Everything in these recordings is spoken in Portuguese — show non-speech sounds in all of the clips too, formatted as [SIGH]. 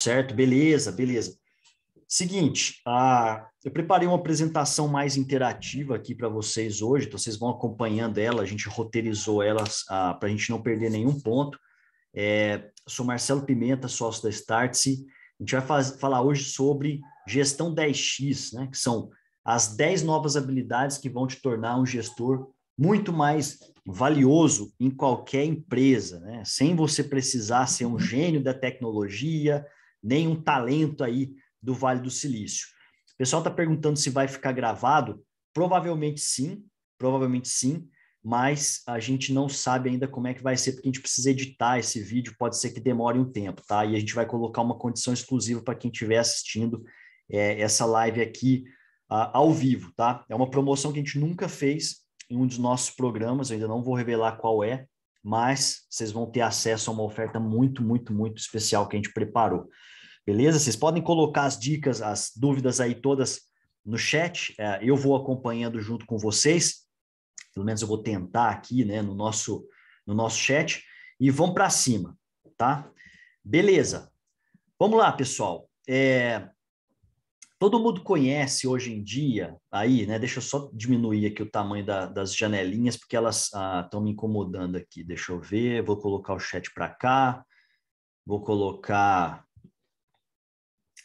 Certo? Beleza, beleza. Seguinte, eu preparei uma apresentação mais interativa aqui para vocês hoje, então vocês vão acompanhando ela, a gente roteirizou ela para a gente não perder nenhum ponto. É, sou Marcelo Pimenta, sócio da Startse. A gente vai faz, falar hoje sobre gestão 10x, né, que são as 10 novas habilidades que vão te tornar um gestor muito mais valioso em qualquer empresa, né? sem você precisar ser um gênio da tecnologia, nenhum talento aí do Vale do Silício. O pessoal está perguntando se vai ficar gravado. Provavelmente sim, provavelmente sim, mas a gente não sabe ainda como é que vai ser, porque a gente precisa editar esse vídeo, pode ser que demore um tempo, tá? E a gente vai colocar uma condição exclusiva para quem estiver assistindo é, essa live aqui uh, ao vivo, tá? É uma promoção que a gente nunca fez em um dos nossos programas, eu ainda não vou revelar qual é, mas vocês vão ter acesso a uma oferta muito, muito, muito especial que a gente preparou. Beleza? Vocês podem colocar as dicas, as dúvidas aí todas no chat. É, eu vou acompanhando junto com vocês. Pelo menos eu vou tentar aqui, né, no nosso, no nosso chat. E vamos para cima, tá? Beleza. Vamos lá, pessoal. É, todo mundo conhece hoje em dia, aí, né? Deixa eu só diminuir aqui o tamanho da, das janelinhas, porque elas estão ah, me incomodando aqui. Deixa eu ver, vou colocar o chat para cá, vou colocar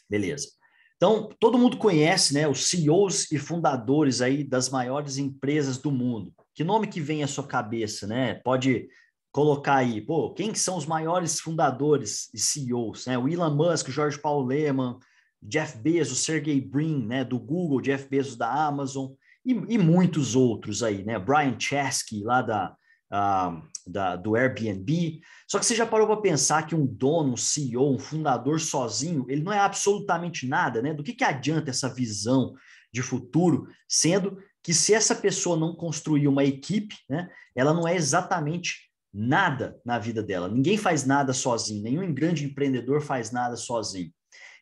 Beleza. Então, todo mundo conhece, né, os CEOs e fundadores aí das maiores empresas do mundo. Que nome que vem à sua cabeça, né? Pode colocar aí, pô, quem são os maiores fundadores e CEOs, né? O Elon Musk, Jorge Paulo Lehmann, Jeff Bezos, Sergey Brin, né, do Google, Jeff Bezos da Amazon e, e muitos outros aí, né? Brian Chesky lá da ah, da, do Airbnb. Só que você já parou para pensar que um dono, um CEO, um fundador sozinho, ele não é absolutamente nada, né? Do que, que adianta essa visão de futuro, sendo que se essa pessoa não construir uma equipe, né, ela não é exatamente nada na vida dela. Ninguém faz nada sozinho, nenhum grande empreendedor faz nada sozinho.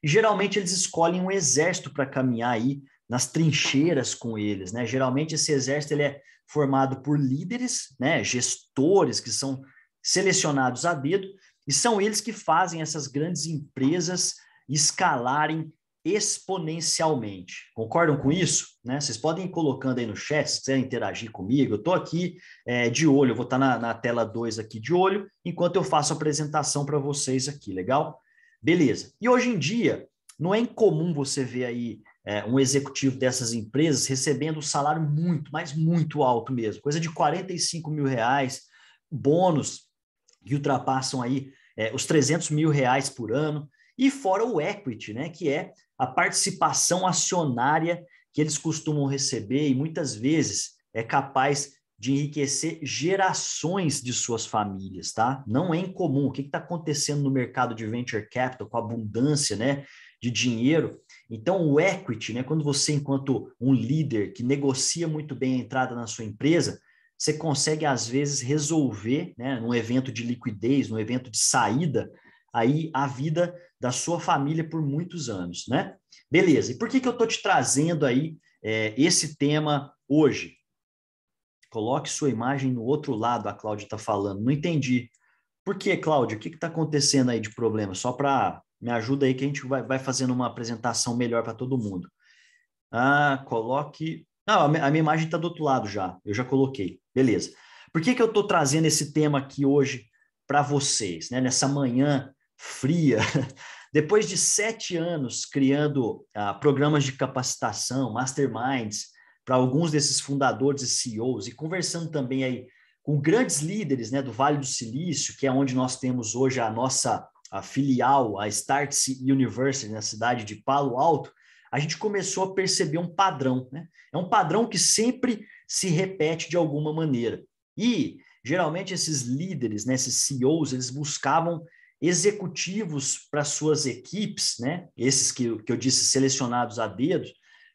E geralmente eles escolhem um exército para caminhar aí nas trincheiras com eles, né? Geralmente esse exército ele é formado por líderes, né, gestores que são selecionados a dedo, e são eles que fazem essas grandes empresas escalarem exponencialmente. Concordam com isso? Né? Vocês podem ir colocando aí no chat, se quiserem interagir comigo. Eu estou aqui é, de olho, eu vou estar tá na, na, tela 2 aqui de olho, enquanto eu faço a apresentação para vocês aqui, legal? Beleza. E hoje em dia, não é incomum você ver aí é, um executivo dessas empresas recebendo um salário muito, mas muito alto mesmo, coisa de 45 mil reais, bônus que ultrapassam aí é, os 300 mil reais por ano, e fora o equity, né, que é a participação acionária que eles costumam receber e muitas vezes é capaz de enriquecer gerações de suas famílias, tá? Não é incomum. O que está acontecendo no mercado de venture capital com a abundância, né, de dinheiro? Então, o equity, né, quando você, enquanto um líder que negocia muito bem a entrada na sua empresa, você consegue, às vezes, resolver, né, num evento de liquidez, num evento de saída, aí a vida da sua família por muitos anos, né? Beleza, e por que, que eu estou te trazendo aí é, esse tema hoje? Coloque sua imagem no outro lado, a Cláudia está falando. Não entendi. Por que, Cláudia? O que está acontecendo aí de problema? Só para me ajuda aí que a gente vai, vai fazendo uma apresentação melhor para todo mundo. Ah, coloque. Ah, a minha imagem está do outro lado já. Eu já coloquei. Beleza. Por que, que eu estou trazendo esse tema aqui hoje para vocês, né? nessa manhã fria? [LAUGHS] Depois de sete anos criando ah, programas de capacitação, masterminds, para alguns desses fundadores e CEOs, e conversando também aí com grandes líderes né, do Vale do Silício, que é onde nós temos hoje a nossa a filial, a Start University, na né, cidade de Palo Alto, a gente começou a perceber um padrão. Né? É um padrão que sempre se repete de alguma maneira. E, geralmente, esses líderes, né, esses CEOs, eles buscavam executivos para suas equipes, né, esses que, que eu disse selecionados a dedo,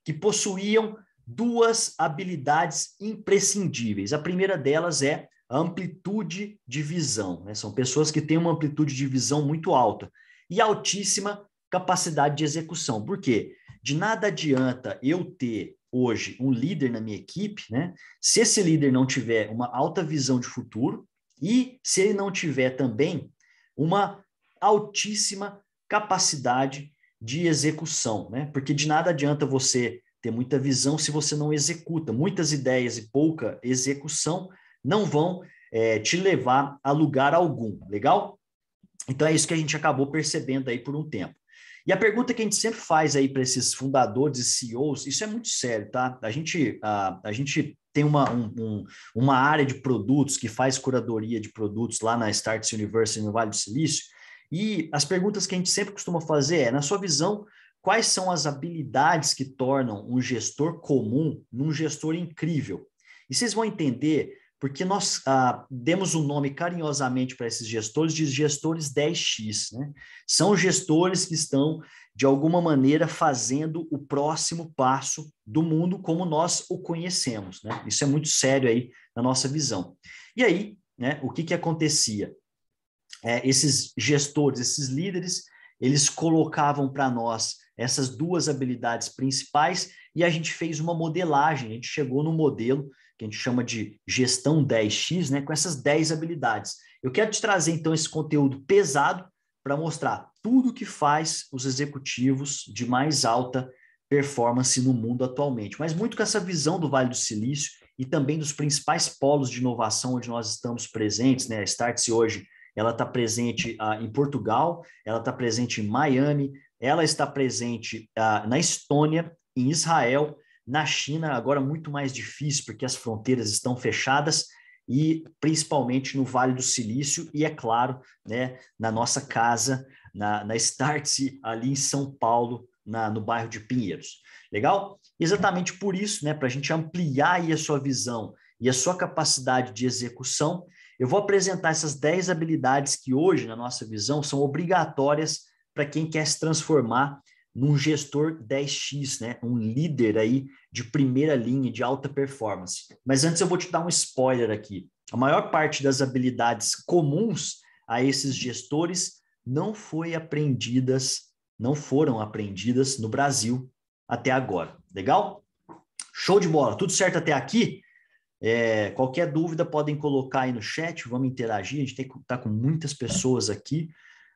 que possuíam duas habilidades imprescindíveis. A primeira delas é amplitude de visão. Né? São pessoas que têm uma amplitude de visão muito alta e altíssima capacidade de execução. Por quê? De nada adianta eu ter hoje um líder na minha equipe, né? Se esse líder não tiver uma alta visão de futuro e se ele não tiver também uma altíssima capacidade de execução, né? Porque de nada adianta você ter muita visão se você não executa, muitas ideias e pouca execução não vão é, te levar a lugar algum, legal? Então é isso que a gente acabou percebendo aí por um tempo. E a pergunta que a gente sempre faz aí para esses fundadores e CEOs, isso é muito sério, tá? A gente, a, a gente tem uma, um, um, uma área de produtos que faz curadoria de produtos lá na Starts University no Vale do Silício. E as perguntas que a gente sempre costuma fazer é, na sua visão, quais são as habilidades que tornam um gestor comum num gestor incrível? E vocês vão entender porque nós ah, demos o um nome carinhosamente para esses gestores de gestores 10x. Né? São gestores que estão, de alguma maneira, fazendo o próximo passo do mundo como nós o conhecemos. Né? Isso é muito sério aí na nossa visão. E aí, né, o que, que acontecia? É, esses gestores, esses líderes, eles colocavam para nós essas duas habilidades principais e a gente fez uma modelagem, a gente chegou no modelo que a gente chama de gestão 10x, né, com essas 10 habilidades. Eu quero te trazer então esse conteúdo pesado para mostrar tudo o que faz os executivos de mais alta performance no mundo atualmente, mas muito com essa visão do Vale do Silício e também dos principais polos de inovação onde nós estamos presentes, né? A Startse hoje ela está presente ah, em Portugal, ela está presente em Miami, ela está presente ah, na Estônia, em Israel na China, agora muito mais difícil, porque as fronteiras estão fechadas e principalmente no Vale do Silício e, é claro, né, na nossa casa, na, na Startse, ali em São Paulo, na, no bairro de Pinheiros. Legal? Exatamente por isso, né, para a gente ampliar a sua visão e a sua capacidade de execução, eu vou apresentar essas 10 habilidades que hoje, na nossa visão, são obrigatórias para quem quer se transformar num gestor 10x, né? Um líder aí de primeira linha, de alta performance. Mas antes eu vou te dar um spoiler aqui. A maior parte das habilidades comuns a esses gestores não foi aprendidas, não foram aprendidas no Brasil até agora. Legal? Show de bola. Tudo certo até aqui? É, qualquer dúvida podem colocar aí no chat, vamos interagir. A gente tem que estar tá com muitas pessoas aqui.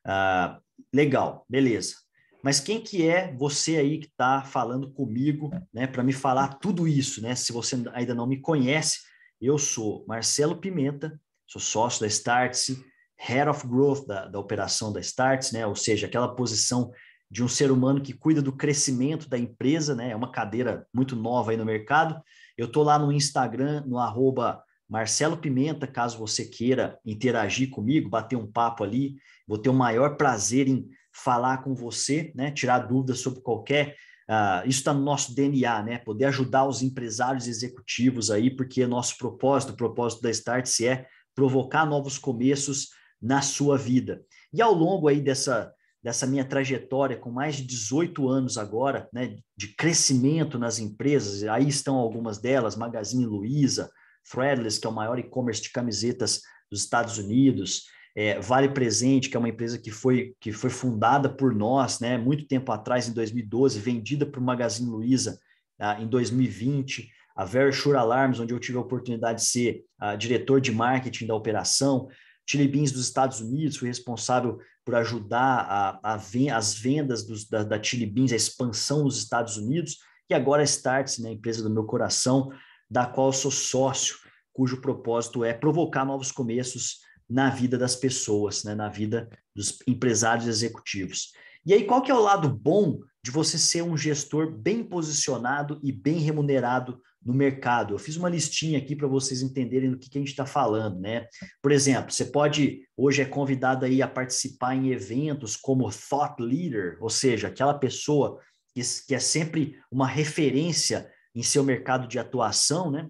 Ah, legal, beleza. Mas quem que é você aí que está falando comigo, né, para me falar tudo isso, né? Se você ainda não me conhece, eu sou Marcelo Pimenta, sou sócio da Startse, Head of Growth da, da operação da Startse, né? Ou seja, aquela posição de um ser humano que cuida do crescimento da empresa, né? É uma cadeira muito nova aí no mercado. Eu tô lá no Instagram, no arroba Marcelo Pimenta, caso você queira interagir comigo, bater um papo ali, vou ter o maior prazer em falar com você, né? tirar dúvidas sobre qualquer. Uh, isso está no nosso DNA, né? Poder ajudar os empresários executivos aí, porque é nosso propósito, o propósito da Start se é provocar novos começos na sua vida. E ao longo aí dessa, dessa minha trajetória, com mais de 18 anos agora, né, de crescimento nas empresas, aí estão algumas delas, Magazine Luiza, Threadless, que é o maior e-commerce de camisetas dos Estados Unidos, é, Vale Presente, que é uma empresa que foi, que foi fundada por nós, né, muito tempo atrás, em 2012, vendida para o Magazine Luiza ah, em 2020. A Verisure Alarms, onde eu tive a oportunidade de ser ah, diretor de marketing da operação. Chili Beans dos Estados Unidos, fui responsável por ajudar a, a ven as vendas dos, da, da Chili Beans, a expansão nos Estados Unidos. E agora a Starts, né, a empresa do meu coração, da qual sou sócio, cujo propósito é provocar novos começos na vida das pessoas, né? na vida dos empresários executivos. E aí, qual que é o lado bom de você ser um gestor bem posicionado e bem remunerado no mercado? Eu fiz uma listinha aqui para vocês entenderem do que, que a gente está falando, né? Por exemplo, você pode hoje é convidado aí a participar em eventos como thought leader, ou seja, aquela pessoa que, que é sempre uma referência em seu mercado de atuação, né?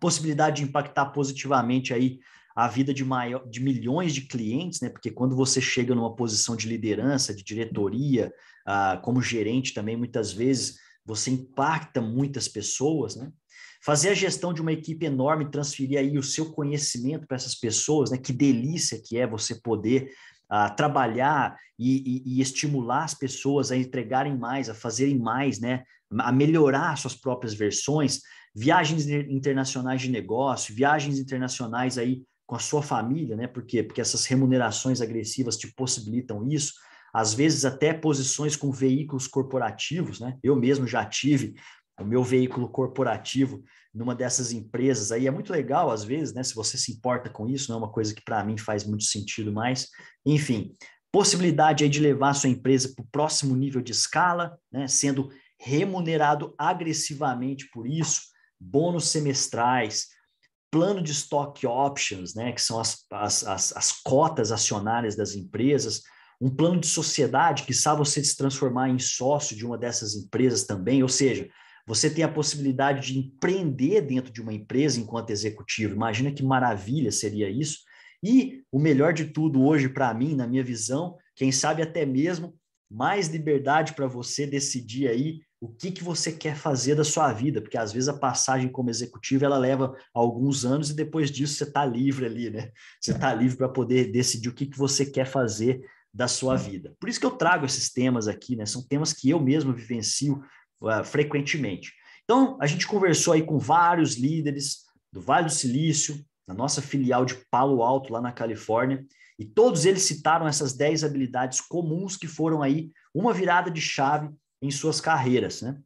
Possibilidade de impactar positivamente aí a vida de, maior, de milhões de clientes, né? Porque quando você chega numa posição de liderança, de diretoria, ah, como gerente também, muitas vezes você impacta muitas pessoas, né? Fazer a gestão de uma equipe enorme, transferir aí o seu conhecimento para essas pessoas, né? Que delícia que é você poder ah, trabalhar e, e, e, estimular as pessoas a entregarem mais, a fazerem mais, né? a melhorar suas próprias versões, viagens internacionais de negócio, viagens internacionais aí com a sua família, né? Por quê? Porque essas remunerações agressivas te possibilitam isso. Às vezes até posições com veículos corporativos, né? Eu mesmo já tive o meu veículo corporativo numa dessas empresas aí é muito legal às vezes, né? Se você se importa com isso, não é uma coisa que para mim faz muito sentido mais. Enfim, possibilidade aí de levar a sua empresa para o próximo nível de escala, né? Sendo remunerado agressivamente por isso, bônus semestrais, plano de stock options, né, que são as, as, as, as cotas acionárias das empresas, um plano de sociedade que sabe você se transformar em sócio de uma dessas empresas também, ou seja, você tem a possibilidade de empreender dentro de uma empresa enquanto executivo. Imagina que maravilha seria isso. E o melhor de tudo hoje para mim, na minha visão, quem sabe até mesmo mais liberdade para você decidir aí o que, que você quer fazer da sua vida, porque às vezes a passagem como executivo ela leva alguns anos e depois disso você está livre ali, né? Você está livre para poder decidir o que, que você quer fazer da sua vida. Por isso que eu trago esses temas aqui, né? São temas que eu mesmo vivencio uh, frequentemente. Então, a gente conversou aí com vários líderes do Vale do Silício, na nossa filial de Palo Alto, lá na Califórnia, e todos eles citaram essas 10 habilidades comuns que foram aí uma virada de chave em suas carreiras, né?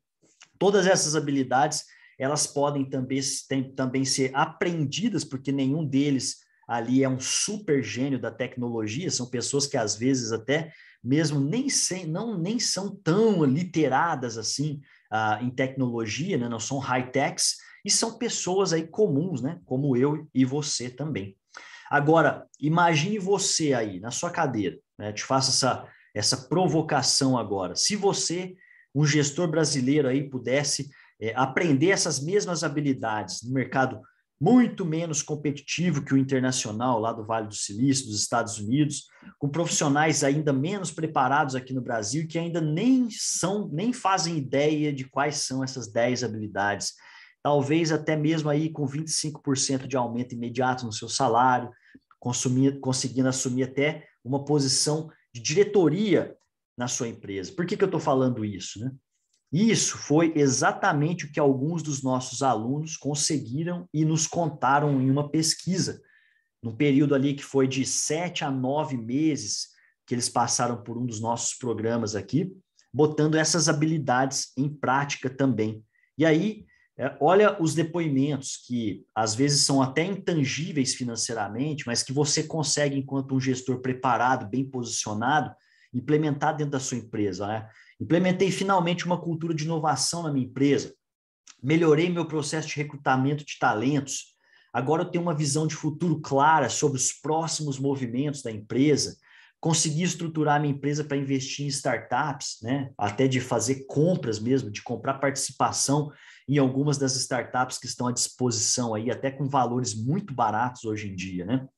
Todas essas habilidades, elas podem também, tem, também ser aprendidas, porque nenhum deles ali é um super gênio da tecnologia, são pessoas que às vezes até mesmo nem, sem, não, nem são tão literadas assim uh, em tecnologia, né? não são high-techs, e são pessoas aí comuns, né? como eu e você também. Agora, imagine você aí, na sua cadeira, né? te faço essa, essa provocação agora. Se você, um gestor brasileiro aí, pudesse é, aprender essas mesmas habilidades no mercado muito menos competitivo que o internacional lá do Vale do Silício, dos Estados Unidos, com profissionais ainda menos preparados aqui no Brasil que ainda nem são, nem fazem ideia de quais são essas 10 habilidades. Talvez até mesmo aí com 25% de aumento imediato no seu salário, consumir, conseguindo assumir até uma posição de diretoria na sua empresa. Por que, que eu estou falando isso? Né? Isso foi exatamente o que alguns dos nossos alunos conseguiram e nos contaram em uma pesquisa, num período ali que foi de sete a nove meses que eles passaram por um dos nossos programas aqui, botando essas habilidades em prática também. E aí, é, olha os depoimentos que às vezes são até intangíveis financeiramente, mas que você consegue, enquanto um gestor preparado, bem posicionado, implementar dentro da sua empresa. Né? Implementei finalmente uma cultura de inovação na minha empresa, melhorei meu processo de recrutamento de talentos, agora eu tenho uma visão de futuro clara sobre os próximos movimentos da empresa, consegui estruturar minha empresa para investir em startups, né? até de fazer compras mesmo, de comprar participação em algumas das startups que estão à disposição aí, até com valores muito baratos hoje em dia, né?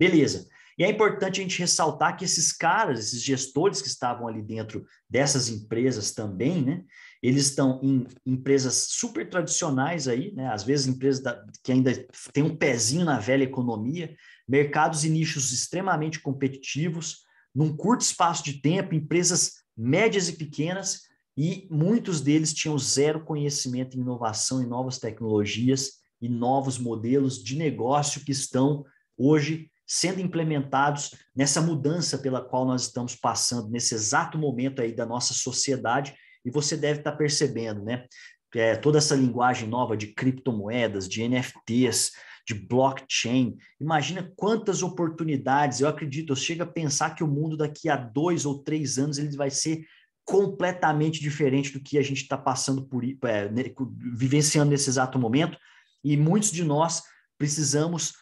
Beleza. E é importante a gente ressaltar que esses caras, esses gestores que estavam ali dentro dessas empresas também, né? Eles estão em empresas super tradicionais aí, né? Às vezes empresas da, que ainda tem um pezinho na velha economia, mercados e nichos extremamente competitivos, num curto espaço de tempo, empresas médias e pequenas e muitos deles tinham zero conhecimento em inovação e novas tecnologias e novos modelos de negócio que estão hoje sendo implementados nessa mudança pela qual nós estamos passando nesse exato momento aí da nossa sociedade e você deve estar percebendo, né? É, toda essa linguagem nova de criptomoedas, de NFTs, de blockchain. Imagina quantas oportunidades, eu acredito, eu chego a pensar que o mundo daqui a dois ou três anos ele vai ser completamente diferente do que a gente está passando por, é, vivenciando nesse exato momento. E muitos de nós precisamos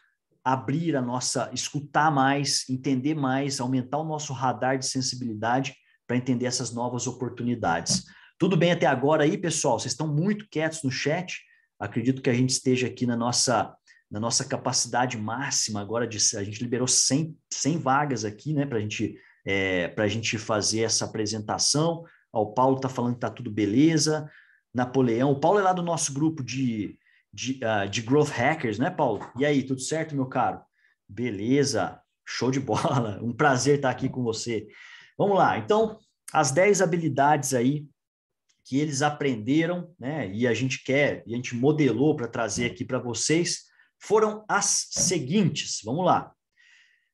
abrir a nossa, escutar mais, entender mais, aumentar o nosso radar de sensibilidade para entender essas novas oportunidades. Tudo bem até agora aí, pessoal? Vocês estão muito quietos no chat. Acredito que a gente esteja aqui na nossa na nossa capacidade máxima agora de a gente liberou 100, 100 vagas aqui, né, para a gente é, para a gente fazer essa apresentação. Ó, o Paulo está falando que está tudo beleza. Napoleão, o Paulo é lá do nosso grupo de, de, uh, de Growth Hackers, né, Paulo? E aí, tudo certo, meu caro? Beleza, show de bola. [LAUGHS] Um prazer estar tá aqui com você. Vamos lá, então, as 10 habilidades aí que eles aprenderam, né, e a gente quer, e a gente modelou para trazer aqui para vocês, foram as seguintes. Vamos lá.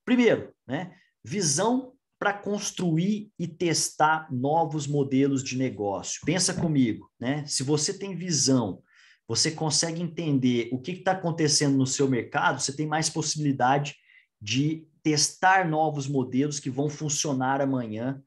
Primeiro, né, visão para construir e testar novos modelos de negócio. Pensa comigo, né? Se você tem visão, você consegue entender o que está acontecendo no seu mercado, você tem mais possibilidade de testar novos modelos que vão funcionar amanhã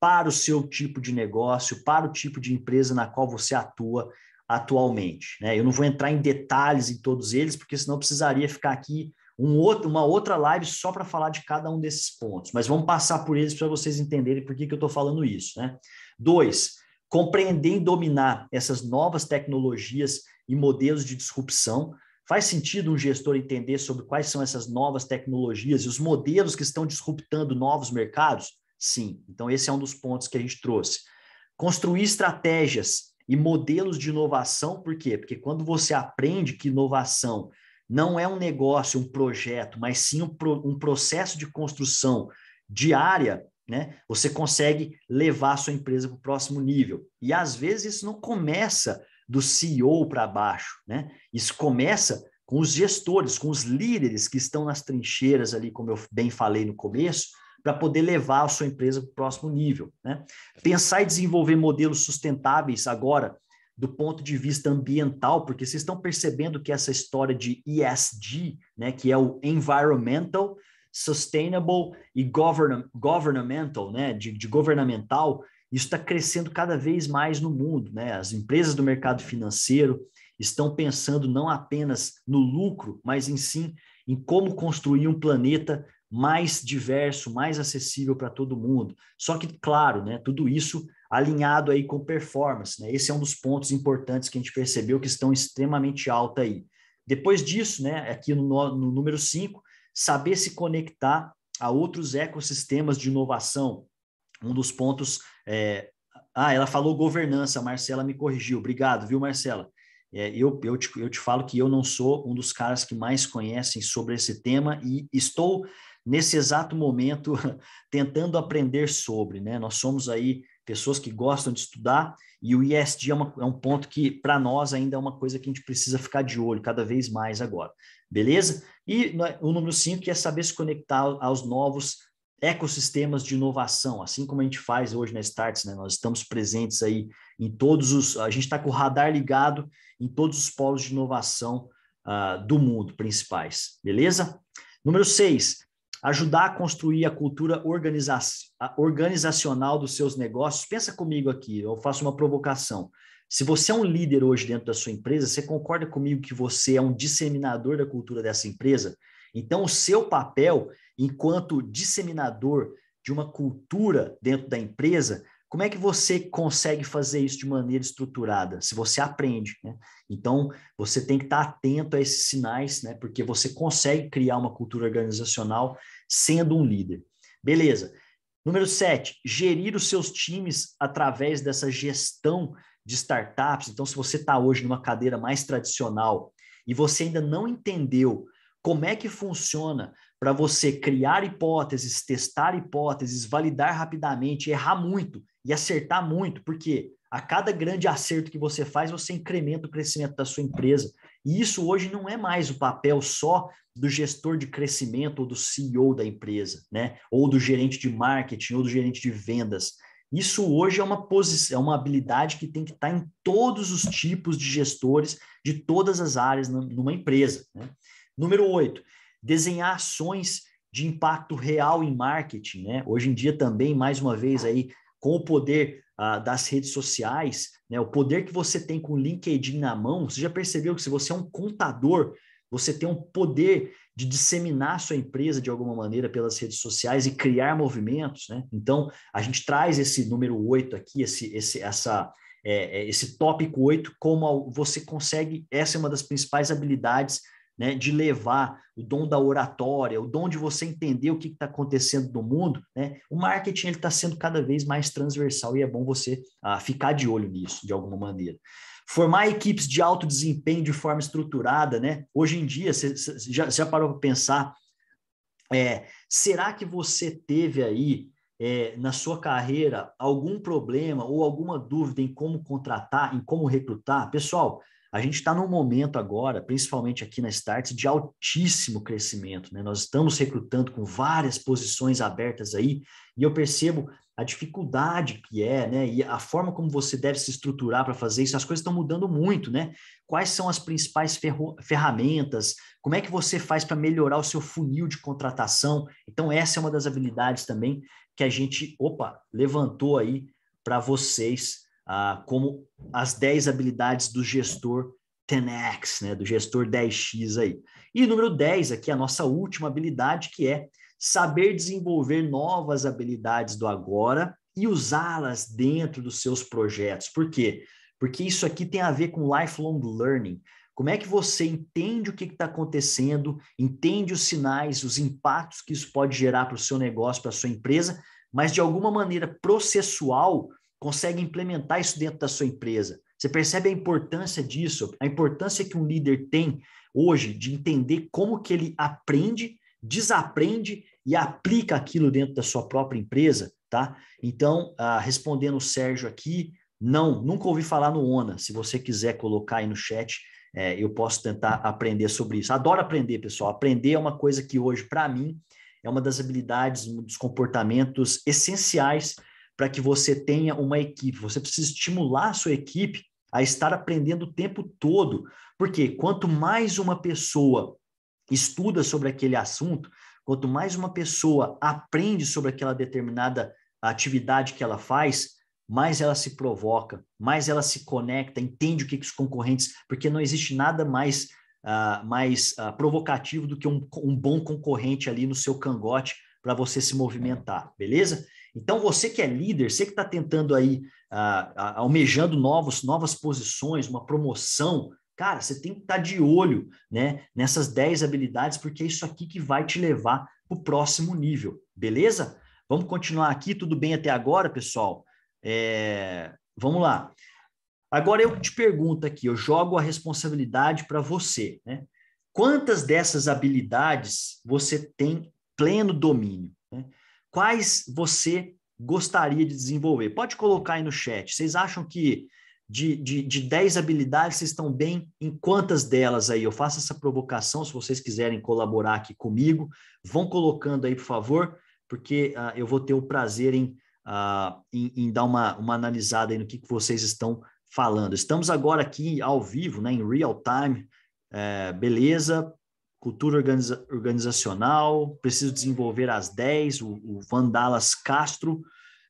para o seu tipo de negócio, para o tipo de empresa na qual você atua atualmente. Né? Eu não vou entrar em detalhes em todos eles, porque senão precisaria ficar aqui um outro, uma outra live só para falar de cada um desses pontos, mas vamos passar por eles para vocês entenderem por que, que eu estou falando isso. Né? Dois, compreender e dominar essas novas tecnologias e modelos de disrupção. Faz sentido um gestor entender sobre quais são essas novas tecnologias e os modelos que estão disruptando novos mercados? Sim. Então, esse é um dos pontos que a gente trouxe. Construir estratégias e modelos de inovação, por quê? Porque quando você aprende que inovação não é um negócio, um projeto, mas sim um, pro, um processo de construção diária, né? Você consegue levar a sua empresa para o próximo nível. E às vezes isso não começa do CEO para baixo, né? Isso começa com os gestores, com os líderes que estão nas trincheiras ali, como eu bem falei no começo, para poder levar a sua empresa para o próximo nível. Né? Pensar e desenvolver modelos sustentáveis agora do ponto de vista ambiental, porque vocês estão percebendo que essa história de ESG, né, que é o Environmental, Sustainable e govern Governmental, né, de, de governamental, isso está crescendo cada vez mais no mundo. Né? As empresas do mercado financeiro estão pensando não apenas no lucro, mas em sim em como construir um planeta mais diverso, mais acessível para todo mundo. Só que, claro, né, tudo isso alinhado aí com performance, né? Esse é um dos pontos importantes que a gente percebeu que estão extremamente alta aí. Depois disso, né, aqui no, no número 5, saber se conectar a outros ecossistemas de inovação. Um dos pontos. É... Ah, ela falou governança, a Marcela me corrigiu. Obrigado, viu, Marcela? É, eu, eu, te, eu te falo que eu não sou um dos caras que mais conhecem sobre esse tema e estou, nesse exato momento, [LAUGHS] tentando aprender sobre. Né? Nós somos aí pessoas que gostam de estudar, e o ISD é, uma, é um ponto que, para nós, ainda é uma coisa que a gente precisa ficar de olho cada vez mais agora, beleza? E né, o número 5, que é saber se conectar aos novos ecossistemas de inovação, assim como a gente faz hoje na Starts, né? Nós estamos presentes aí em todos os, a gente está com o radar ligado em todos os polos de inovação uh, do mundo principais, beleza? Número 6, ajudar a construir a cultura organiza organizacional dos seus negócios. Pensa comigo aqui, eu faço uma provocação. Se você é um líder hoje dentro da sua empresa, você concorda comigo que você é um disseminador da cultura dessa empresa? Então, o seu papel enquanto disseminador de uma cultura dentro da empresa como é que você consegue fazer isso de maneira estruturada? Se você aprende, né? Então, você tem que estar atento a esses sinais, né? Porque você consegue criar uma cultura organizacional sendo um líder. Beleza. Número 7, gerir os seus times através dessa gestão de startups. Então, se você está hoje numa cadeira mais tradicional e você ainda não entendeu como é que funciona para você criar hipóteses, testar hipóteses, validar rapidamente, errar muito e acertar muito, porque a cada grande acerto que você faz, você incrementa o crescimento da sua empresa. E isso hoje não é mais o papel só do gestor de crescimento ou do CEO da empresa, né? Ou do gerente de marketing ou do gerente de vendas. Isso hoje é uma posição, é uma habilidade que tem que estar tá em todos os tipos de gestores de todas as áreas numa empresa. Né? Número oito desenhar ações de impacto real em marketing. Né? Hoje em dia também, mais uma vez, aí, com o poder ah, das redes sociais, né, o poder que você tem com o LinkedIn na mão, você já percebeu que se você é um contador, você tem um poder de disseminar sua empresa de alguma maneira pelas redes sociais e criar movimentos, né? Então, a gente traz esse número 8 aqui, esse, esse, essa, é, é esse tópico 8, como você consegue, essa é uma das principais habilidades né, de levar o dom da oratória, o dom de você entender o que está acontecendo no mundo, né, o marketing está sendo cada vez mais transversal e é bom você ah, ficar de olho nisso, de alguma maneira. Formar equipes de alto desempenho de forma estruturada, né? Hoje em dia, você já, já, parou para pensar, é, será que você teve aí é, na sua carreira algum problema ou alguma dúvida em como contratar, em como recrutar? Pessoal, a gente está num momento agora, principalmente aqui na Start, de altíssimo crescimento. Né? Nós estamos recrutando com várias posições abertas aí, e eu percebo a dificuldade que é, né? E a forma como você deve se estruturar para fazer isso, as coisas estão mudando muito, né? Quais são as principais ferramentas? Como é que você faz para melhorar o seu funil de contratação? Então, essa é uma das habilidades também que a gente, opa, levantou aí para vocês ah, como as 10 habilidades do gestor 10x, né, do gestor 10x aí. E número 10 aqui, a nossa última habilidade, que é saber desenvolver novas habilidades do agora e usá-las dentro dos seus projetos. Por quê? Porque isso aqui tem a ver com lifelong learning. Como é que você entende o que está acontecendo, entende os sinais, os impactos que isso pode gerar para o seu negócio, para a sua empresa, mas de alguma maneira processual, consegue implementar isso dentro da sua empresa. Você percebe a importância disso, a importância que um líder tem hoje de entender como que ele aprende, desaprende e aplica aquilo dentro da sua própria empresa, tá? Então, ah, respondendo o Sérgio aqui, não, nunca ouvi falar no ONA. Se você quiser colocar aí no chat, é, eu posso tentar aprender sobre isso. Adoro aprender, pessoal. Aprender é uma coisa que hoje, para mim, é uma das habilidades, um dos comportamentos essenciais para que você tenha uma equipe. Você precisa estimular a sua equipe a estar aprendendo o tempo todo, porque quanto mais uma pessoa estuda sobre aquele assunto, quanto mais uma pessoa aprende sobre aquela determinada atividade que ela faz, mais ela se provoca, mais ela se conecta, entende o que, que os concorrentes, porque não existe nada mais Uh, mais uh, provocativo do que um, um, bom concorrente ali no seu cangote para você se movimentar, beleza? Então, você que é líder, você que está tentando aí, ah, almejando novos, novas posições, uma promoção, cara, você tem que estar tá de olho né, nessas 10 habilidades, porque é isso aqui que vai te levar para o próximo nível, beleza? Vamos continuar aqui, tudo bem até agora, pessoal? É, vamos lá. Agora eu te pergunto aqui, eu jogo a responsabilidade para você, né? Quantas dessas habilidades você tem pleno domínio? quais você gostaria de desenvolver? Pode colocar aí no chat. Vocês acham que de, de, de 10 habilidades vocês estão bem em quantas delas aí? Eu faço essa provocação, se vocês quiserem colaborar aqui comigo, vão colocando aí, por favor, porque uh, eu vou ter o prazer em, uh, em, em, dar uma, uma analisada aí no que, que vocês estão falando. Estamos agora aqui ao vivo, né, em real time, é, beleza? cultura organiza organizacional, preciso desenvolver as 10, o, o Vandalas Castro,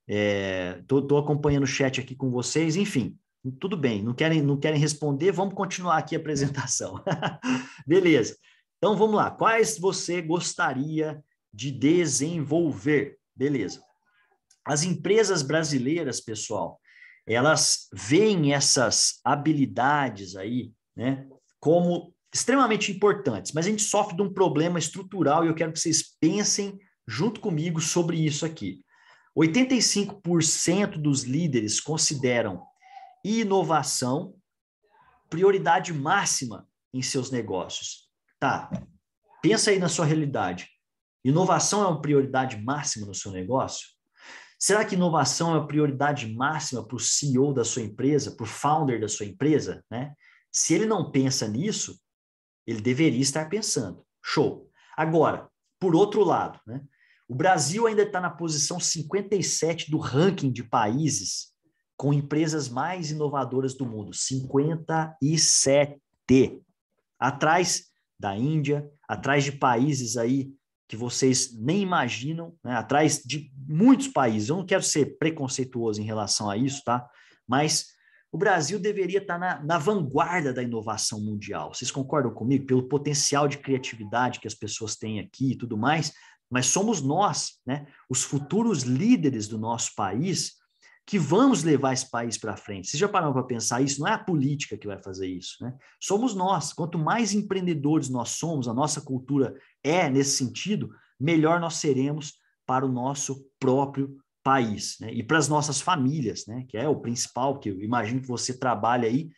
estou é, acompanhando o chat aqui com vocês, enfim, tudo bem, não querem, não querem responder, vamos continuar aqui a apresentação. [LAUGHS] Beleza, então vamos lá, quais você gostaria de desenvolver? Beleza. As empresas brasileiras, pessoal, elas veem essas habilidades aí, né, como extremamente importantes, mas a gente sofre de um problema estrutural e eu quero que vocês pensem junto comigo sobre isso aqui. 85% dos líderes consideram inovação prioridade máxima em seus negócios. Tá, pensa aí na sua realidade. Inovação é uma prioridade máxima no seu negócio? Será que inovação é a prioridade máxima para o CEO da sua empresa, para o founder da sua empresa? Né? Se ele não pensa nisso, ele deveria estar pensando. Show. Agora, por outro lado, né? o Brasil ainda está na posição 57 do ranking de países com empresas mais inovadoras do mundo. 57. Atrás da Índia, atrás de países aí que vocês nem imaginam, né? atrás de muitos países. Eu não quero ser preconceituoso em relação a isso, tá? Mas o Brasil deveria estar na, na, vanguarda da inovação mundial. Vocês concordam comigo? Pelo potencial de criatividade que as pessoas têm aqui e tudo mais, mas somos nós, né, os futuros líderes do nosso país, que vamos levar esse país para frente. Vocês já pararam para pensar isso? Não é a política que vai fazer isso. Né? Somos nós. Quanto mais empreendedores nós somos, a nossa cultura é nesse sentido, melhor nós seremos para o nosso próprio país, né? E para as nossas famílias, né? Que é o principal, que eu imagino que você trabalha aí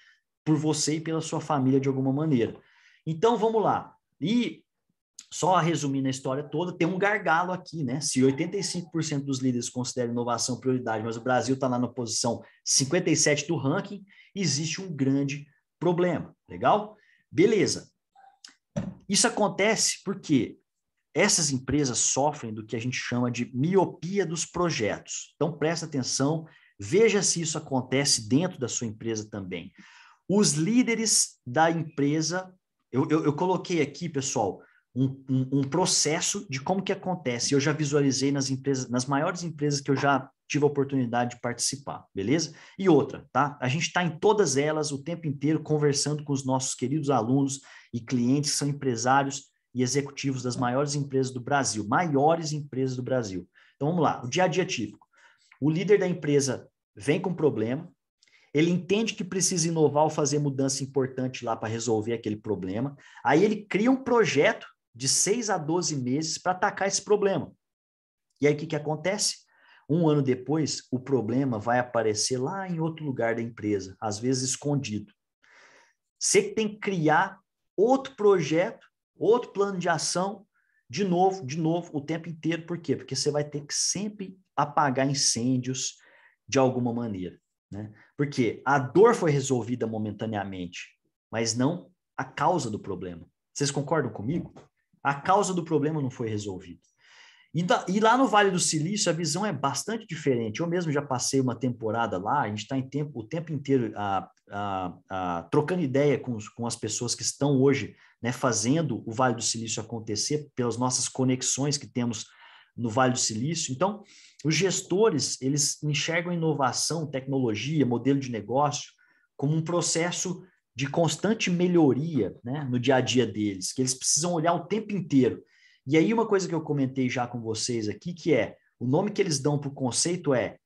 por você e pela sua família de alguma maneira. Então, vamos lá. E só resumindo a história toda, tem um gargalo aqui, né? Se 85% dos líderes consideram inovação prioridade, mas o Brasil está lá na posição 57 do ranking, existe um grande problema. Legal? Beleza. Isso acontece porque essas empresas sofrem do que a gente chama de miopia dos projetos. Então presta atenção, veja se isso acontece dentro da sua empresa também. Os líderes da empresa, eu, eu, eu coloquei aqui, pessoal, um, um, um, processo de como que acontece. Eu já visualizei nas empresas, nas maiores empresas que eu já tive a oportunidade de participar, beleza? E outra, tá? A gente está em todas elas o tempo inteiro conversando com os nossos queridos alunos e clientes que são empresários e executivos das maiores empresas do Brasil, maiores empresas do Brasil. Então vamos lá, o dia a dia típico. O líder da empresa vem com um problema, ele entende que precisa inovar ou fazer mudança importante lá para resolver aquele problema. Aí ele cria um projeto de 6 a 12 meses para atacar esse problema. E aí o que, que acontece? Um ano depois, o problema vai aparecer lá em outro lugar da empresa, às vezes escondido. Você tem que criar outro projeto outro plano de ação, de novo, de novo, o tempo inteiro. Por quê? Porque você vai ter que sempre apagar incêndios de alguma maneira. Né? Porque a dor foi resolvida momentaneamente, mas não a causa do problema. Vocês concordam comigo? A causa do problema não foi resolvida. E, lá no Vale do Silício a visão é bastante diferente. Eu mesmo já passei uma temporada lá, a gente está tempo, o tempo inteiro a, a, a, trocando ideia com, com, as pessoas que estão hoje né, fazendo o Vale do Silício acontecer, pelas nossas conexões que temos no Vale do Silício. Então, os gestores, eles enxergam inovação, tecnologia, modelo de negócio como um processo de constante melhoria né, no dia a dia deles, que eles precisam olhar o tempo inteiro. E aí, uma coisa que eu comentei já com vocês aqui, que é o nome que eles dão para o conceito é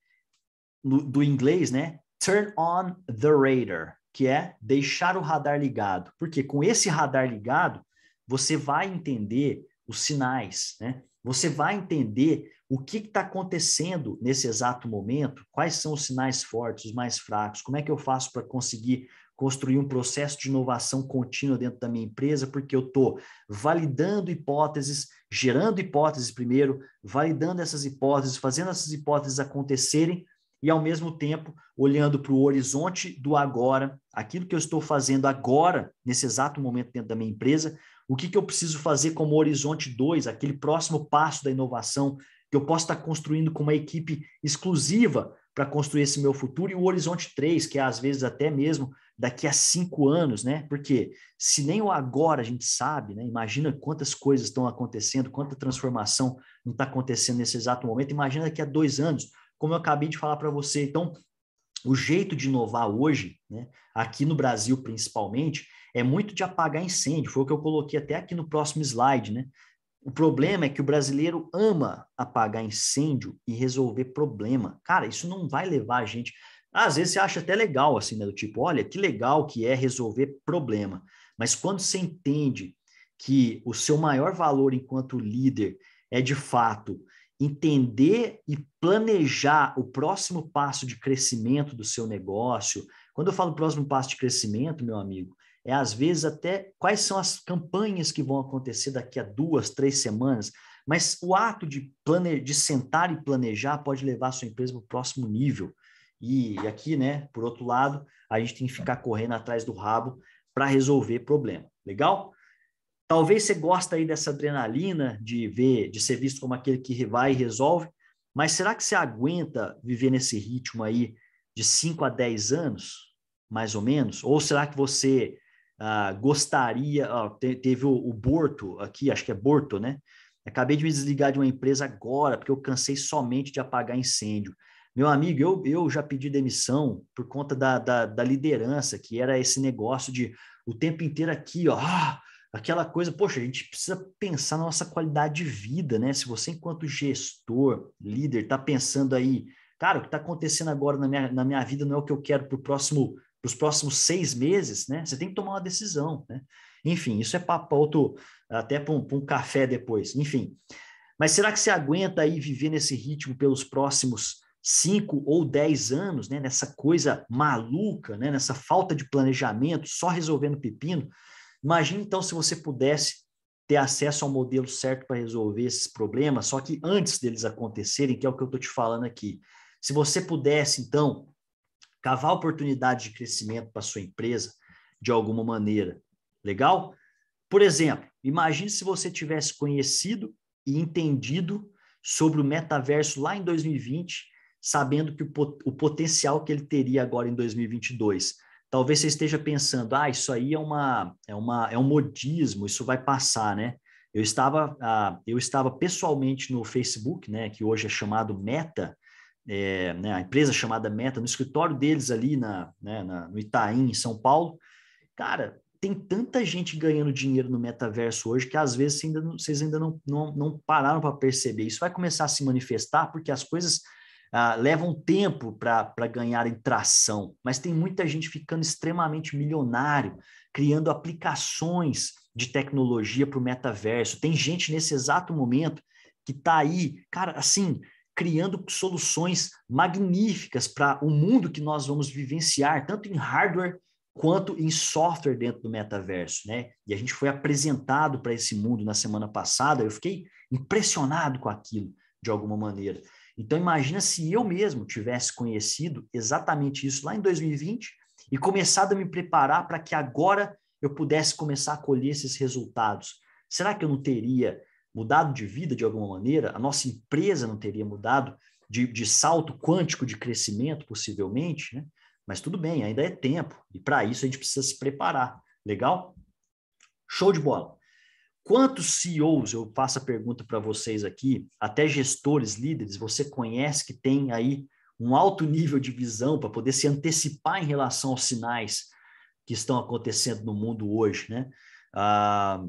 no, do inglês, né? Turn on the radar, que é deixar o radar ligado. Porque com esse radar ligado, você vai entender os sinais, né? Você vai entender o que está acontecendo nesse exato momento, quais são os sinais fortes, os mais fracos, como é que eu faço para conseguir construir um processo de inovação contínua dentro da minha empresa, porque eu estou validando hipóteses, gerando hipóteses primeiro, validando essas hipóteses, fazendo essas hipóteses acontecerem e, ao mesmo tempo, olhando para o horizonte do agora, aquilo que eu estou fazendo agora, nesse exato momento dentro da minha empresa, o que, que eu preciso fazer como horizonte 2, aquele próximo passo da inovação que eu posso estar construindo com uma equipe exclusiva para construir esse meu futuro e o horizonte 3, que é às vezes até mesmo daqui a cinco anos, né? Porque se nem o agora a gente sabe, né? Imagina quantas coisas estão acontecendo, quanta transformação não está acontecendo nesse exato momento. Imagina daqui a dois anos, como eu acabei de falar para você. Então, o jeito de inovar hoje, né? Aqui no Brasil principalmente, é muito de apagar incêndio. Foi o que eu coloquei até aqui no próximo slide, né? O problema é que o brasileiro ama apagar incêndio e resolver problema. Cara, isso não vai levar a gente. Às vezes você acha até legal, assim, né? Do tipo, olha, que legal que é resolver problema. Mas quando você entende que o seu maior valor enquanto líder é, de fato, entender e planejar o próximo passo de crescimento do seu negócio. Quando eu falo próximo passo de crescimento, meu amigo, é às vezes até quais são as campanhas que vão acontecer daqui a duas, três semanas. Mas o ato de, plane... de sentar e planejar pode levar a sua empresa para o próximo nível. E aqui, né, por outro lado, a gente tem que ficar correndo atrás do rabo para resolver problema. Legal? Talvez você goste aí dessa adrenalina de ver, de ser visto como aquele que vai e resolve, mas será que você aguenta viver nesse ritmo aí de 5 a 10 anos, mais ou menos? Ou será que você ah, gostaria. te, teve o, o, Borto aqui, acho que é Borto, né? Acabei de me desligar de uma empresa agora, porque eu cansei somente de apagar incêndio. Meu amigo, eu, eu já pedi demissão por conta da, da, da liderança, que era esse negócio de o tempo inteiro aqui, ó. Ah, aquela coisa, poxa, a gente precisa pensar na nossa qualidade de vida, né? Se você, enquanto gestor, líder, está pensando aí, cara, o que está acontecendo agora na minha, na minha vida não é o que eu quero para o próximo para os próximos seis meses, né? Você tem que tomar uma decisão, né? Enfim, isso é papo outro, até para um, um, café depois, enfim. Mas será que você aguenta aí viver nesse ritmo pelos próximos cinco ou dez anos, né? Nessa coisa maluca, né? Nessa falta de planejamento, só resolvendo pepino? Imagina então se você pudesse ter acesso ao modelo certo para resolver esses problemas, só que antes deles acontecerem, que é o que eu estou te falando aqui. Se você pudesse, então, cavar oportunidade de crescimento para sua empresa de alguma maneira. Legal? Por exemplo, imagine se você tivesse conhecido e entendido sobre o metaverso lá em 2020, sabendo que o, pot o potencial que ele teria agora em 2022. Talvez você esteja pensando, ah, isso aí é uma é uma é um modismo, isso vai passar, né? Eu estava ah, eu estava pessoalmente no Facebook, né, que hoje é chamado Meta, é, né, a empresa chamada Meta, no escritório deles ali na, né, na, no Itaim, em São Paulo, cara, tem tanta gente ganhando dinheiro no metaverso hoje que às vezes ainda vocês ainda não, não, não pararam para perceber. Isso vai começar a se manifestar porque as coisas ah, levam tempo para ganharem tração, mas tem muita gente ficando extremamente milionário, criando aplicações de tecnologia para o metaverso. Tem gente nesse exato momento que está aí, cara, assim, criando soluções magníficas para o mundo que nós vamos vivenciar, tanto em hardware quanto em software dentro do metaverso, né? E a gente foi apresentado para esse mundo na semana passada, eu fiquei impressionado com aquilo, de alguma maneira. Então imagina se eu mesmo tivesse conhecido exatamente isso lá em 2020 e começado a me preparar para que agora eu pudesse começar a colher esses resultados. Será que eu não teria mudado de vida de alguma maneira, a nossa empresa não teria mudado de, de salto quântico de crescimento, possivelmente, né? Mas tudo bem, ainda é tempo. E para isso a gente precisa se preparar. Legal? Show de bola. Quantos CEOs, eu faço a pergunta para vocês aqui, até gestores, líderes, você conhece que tem aí um alto nível de visão para poder se antecipar em relação aos sinais que estão acontecendo no mundo hoje, né? Ah,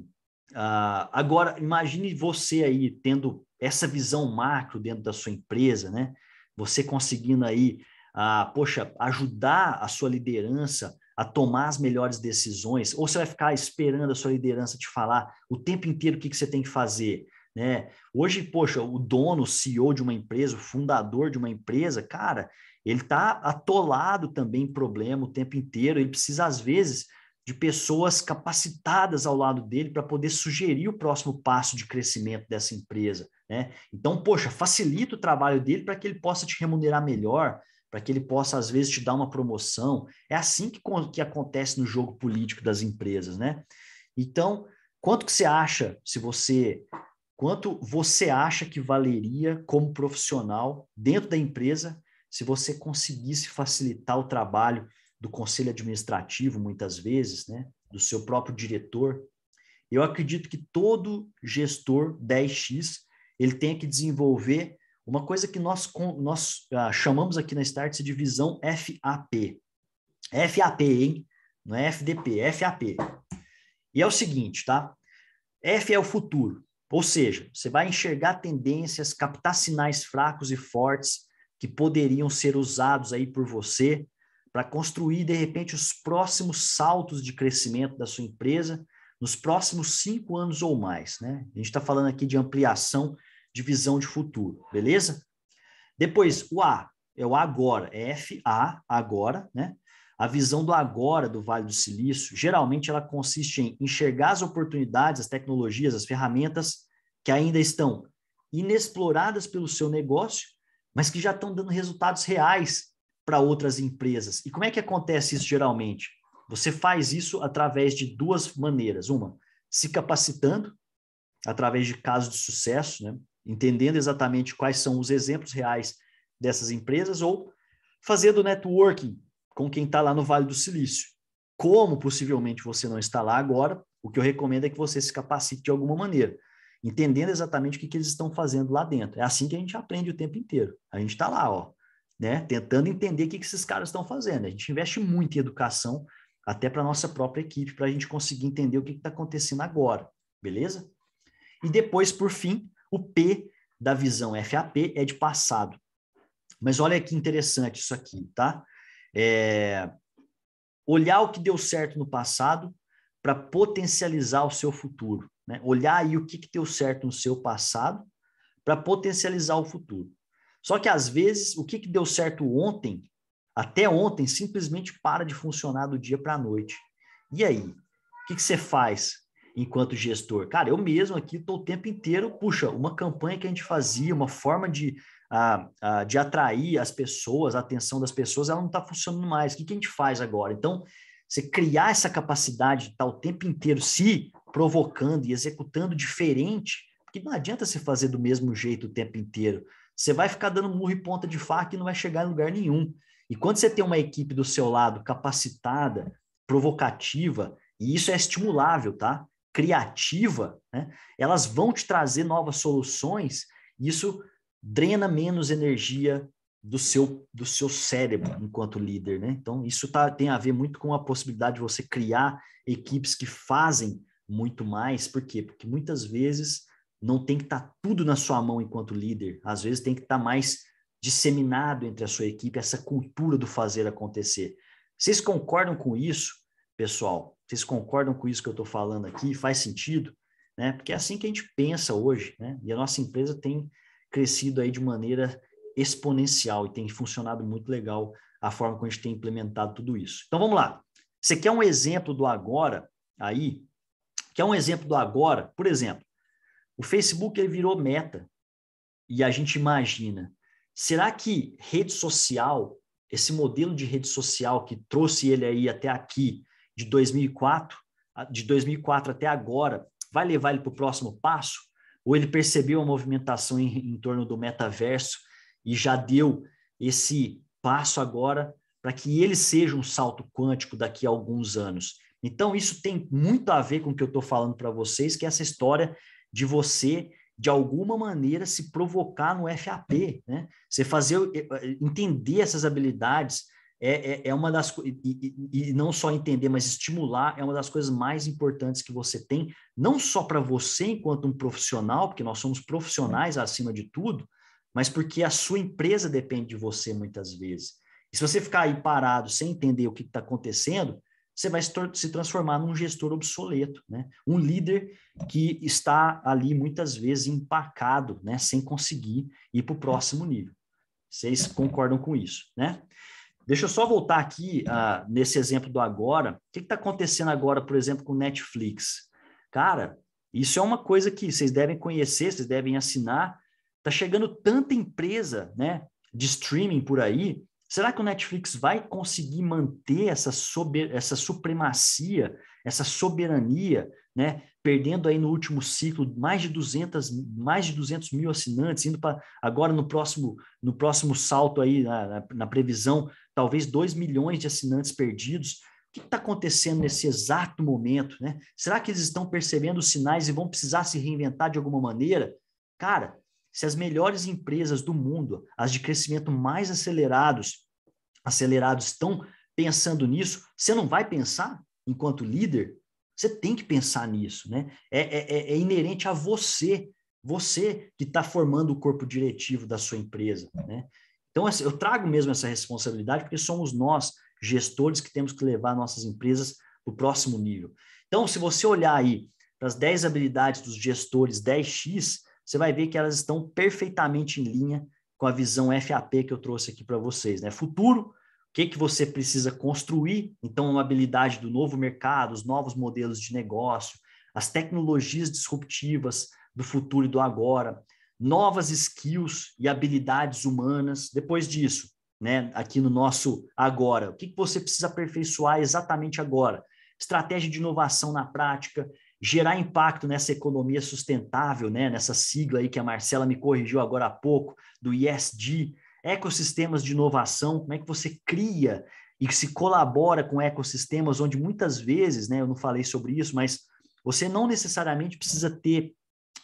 Uh, agora, imagine você aí tendo essa visão macro dentro da sua empresa, né? Você conseguindo aí, uh, poxa, ajudar a sua liderança a tomar as melhores decisões, ou você vai ficar esperando a sua liderança te falar o tempo inteiro o que, que você tem que fazer, né? Hoje, poxa, o dono, o CEO de uma empresa, o fundador de uma empresa, cara, ele está atolado também em problema o tempo inteiro, ele precisa, às vezes, de pessoas capacitadas ao lado dele para poder sugerir o próximo passo de crescimento dessa empresa. Né? Então, poxa, facilita o trabalho dele para que ele possa te remunerar melhor, para que ele possa, às vezes, te dar uma promoção. É assim que, que acontece no jogo político das empresas. Né? Então, quanto que você acha, se você. Quanto você acha que valeria como profissional dentro da empresa se você conseguisse facilitar o trabalho do conselho administrativo, muitas vezes, né? do seu próprio diretor. Eu acredito que todo gestor 10X ele tem que desenvolver uma coisa que nós, nós ah, chamamos aqui na Start de visão FAP. FAP, hein? Não é FDP, é FAP. E é o seguinte, tá? F é o futuro, ou seja, você vai enxergar tendências, captar sinais fracos e fortes que poderiam ser usados aí por você para construir, de repente, os próximos saltos de crescimento da sua empresa nos próximos cinco anos ou mais. Né? A gente está falando aqui de ampliação de visão de futuro, beleza? Depois, o A, é o agora, é F-A, agora, né? A visão do agora do Vale do Silício, geralmente ela consiste em enxergar as oportunidades, as tecnologias, as ferramentas que ainda estão inexploradas pelo seu negócio, mas que já estão dando resultados reais para outras empresas. E como é que acontece isso geralmente? Você faz isso através de duas maneiras. Uma, se capacitando, através de casos de sucesso, né? entendendo exatamente quais são os exemplos reais dessas empresas, ou fazendo networking com quem está lá no Vale do Silício. Como possivelmente você não está lá agora, o que eu recomendo é que você se capacite de alguma maneira, entendendo exatamente o que, que eles estão fazendo lá dentro. É assim que a gente aprende o tempo inteiro. A gente está lá, ó né? Tentando entender o que, que esses caras estão fazendo. A gente investe muito em educação, até para nossa própria equipe, para a gente conseguir entender o que está acontecendo agora, beleza? E depois, por fim, o P da visão FAP é de passado. Mas olha que interessante isso aqui, tá? É... Olhar o que deu certo no passado para potencializar o seu futuro. Né? Olhar aí o que, que deu certo no seu passado para potencializar o futuro. Só que às vezes o que, que deu certo ontem, até ontem, simplesmente para de funcionar do dia para a noite. E aí? O que, você faz enquanto gestor? Cara, eu mesmo aqui estou o tempo inteiro, puxa, uma campanha que a gente fazia, uma forma de, ah, de atrair as pessoas, a atenção das pessoas, ela não está funcionando mais. O que, que a gente faz agora? Então, você criar essa capacidade de estar tá o tempo inteiro se provocando e executando diferente, porque não adianta você fazer do mesmo jeito o tempo inteiro. Você vai ficar dando murro e ponta de faca e não vai chegar em lugar nenhum. E quando você tem uma equipe do seu lado capacitada, provocativa, e isso é estimulável, tá? Criativa, né? elas vão te trazer novas soluções, e isso drena menos energia do seu, do seu cérebro enquanto líder, né? Então, isso tá, tem a ver muito com a possibilidade de você criar equipes que fazem muito mais, por quê? Porque muitas vezes não tem que estar tá tudo na sua mão enquanto líder. Às vezes tem que estar tá mais disseminado entre a sua equipe essa cultura do fazer acontecer. Vocês concordam com isso, pessoal? Vocês concordam com isso que eu estou falando aqui? Faz sentido? Né? Porque é assim que a gente pensa hoje, né? E a nossa empresa tem crescido aí de maneira exponencial e tem funcionado muito legal a forma como a gente tem implementado tudo isso. Então vamos lá. Você quer um exemplo do agora aí? Quer um exemplo do agora? Por exemplo, o Facebook ele virou meta. E a gente imagina, será que rede social, esse modelo de rede social que trouxe ele aí até aqui, de 2004, de 2004 até agora, vai levar ele para o próximo passo? Ou ele percebeu a movimentação em, em torno do metaverso e já deu esse passo agora para que ele seja um salto quântico daqui a alguns anos? Então, isso tem muito a ver com o que eu estou falando para vocês, que é essa história de você de alguma maneira se provocar no FAP, né? Você fazer eh, eh, entender essas habilidades é, é, é uma das e, e, e não só entender, mas estimular é uma das coisas mais importantes que você tem, não só para você enquanto um profissional, porque nós somos profissionais acima de tudo, mas porque a sua empresa depende de você muitas vezes. E se você ficar aí parado sem entender o que está acontecendo, você vai se transformar num gestor obsoleto, né? Um líder que está ali muitas vezes empacado, né? Sem conseguir ir para o próximo nível. Vocês concordam com isso, né? Deixa eu só voltar aqui uh, nesse exemplo do agora. O que está acontecendo agora, por exemplo, com Netflix? Cara, isso é uma coisa que vocês devem conhecer, vocês devem assinar. Está chegando tanta empresa, né? De streaming por aí Será que o Netflix vai conseguir manter essa, sober, essa supremacia, essa soberania, né? perdendo aí no último ciclo mais de 200, mais de 200 mil assinantes, indo para agora no próximo, no próximo salto aí, na, na, na previsão, talvez 2 milhões de assinantes perdidos. O que está acontecendo nesse exato momento? Né? Será que eles estão percebendo os sinais e vão precisar se reinventar de alguma maneira? Cara, se as melhores empresas do mundo, as de crescimento mais acelerados, acelerados estão pensando nisso, você não vai pensar enquanto líder? Você tem que pensar nisso, né? É, é, é, é inerente a você, você que está formando o corpo diretivo da sua empresa, né? Então, eu trago mesmo essa responsabilidade porque somos nós, gestores, que temos que levar nossas empresas para o próximo nível. Então, se você olhar aí para as 10 habilidades dos gestores 10x, você vai ver que elas estão perfeitamente em linha com a visão FAP que eu trouxe aqui para vocês. Né? Futuro, o que, que você precisa construir? Então, uma habilidade do novo mercado, os novos modelos de negócio, as tecnologias disruptivas do futuro e do agora, novas skills e habilidades humanas. Depois disso, né, aqui no nosso agora, o que, que você precisa aperfeiçoar exatamente agora? Estratégia de inovação na prática, gerar impacto nessa economia sustentável, né? nessa sigla aí que a Marcela me corrigiu agora há pouco, do ISD, ecossistemas de inovação, como é que você cria e se colabora com ecossistemas onde muitas vezes, né, eu não falei sobre isso, mas você não necessariamente precisa ter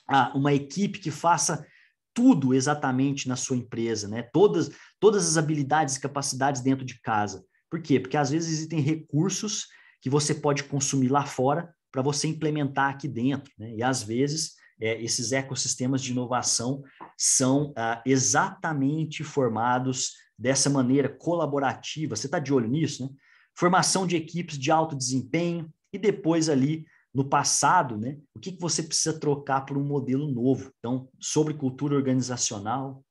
ah, uma equipe que faça tudo exatamente na sua empresa, né? Todas, todas as habilidades e capacidades dentro de casa. Por quê? Porque às vezes existem recursos que você pode consumir lá fora para você implementar aqui dentro. Né? E às vezes é, esses ecossistemas de inovação são ah, exatamente formados dessa maneira colaborativa. Você está de olho nisso, né? Formação de equipes de alto desempenho e depois ali no passado, né? O que, que você precisa trocar por um modelo novo? Então, sobre cultura organizacional,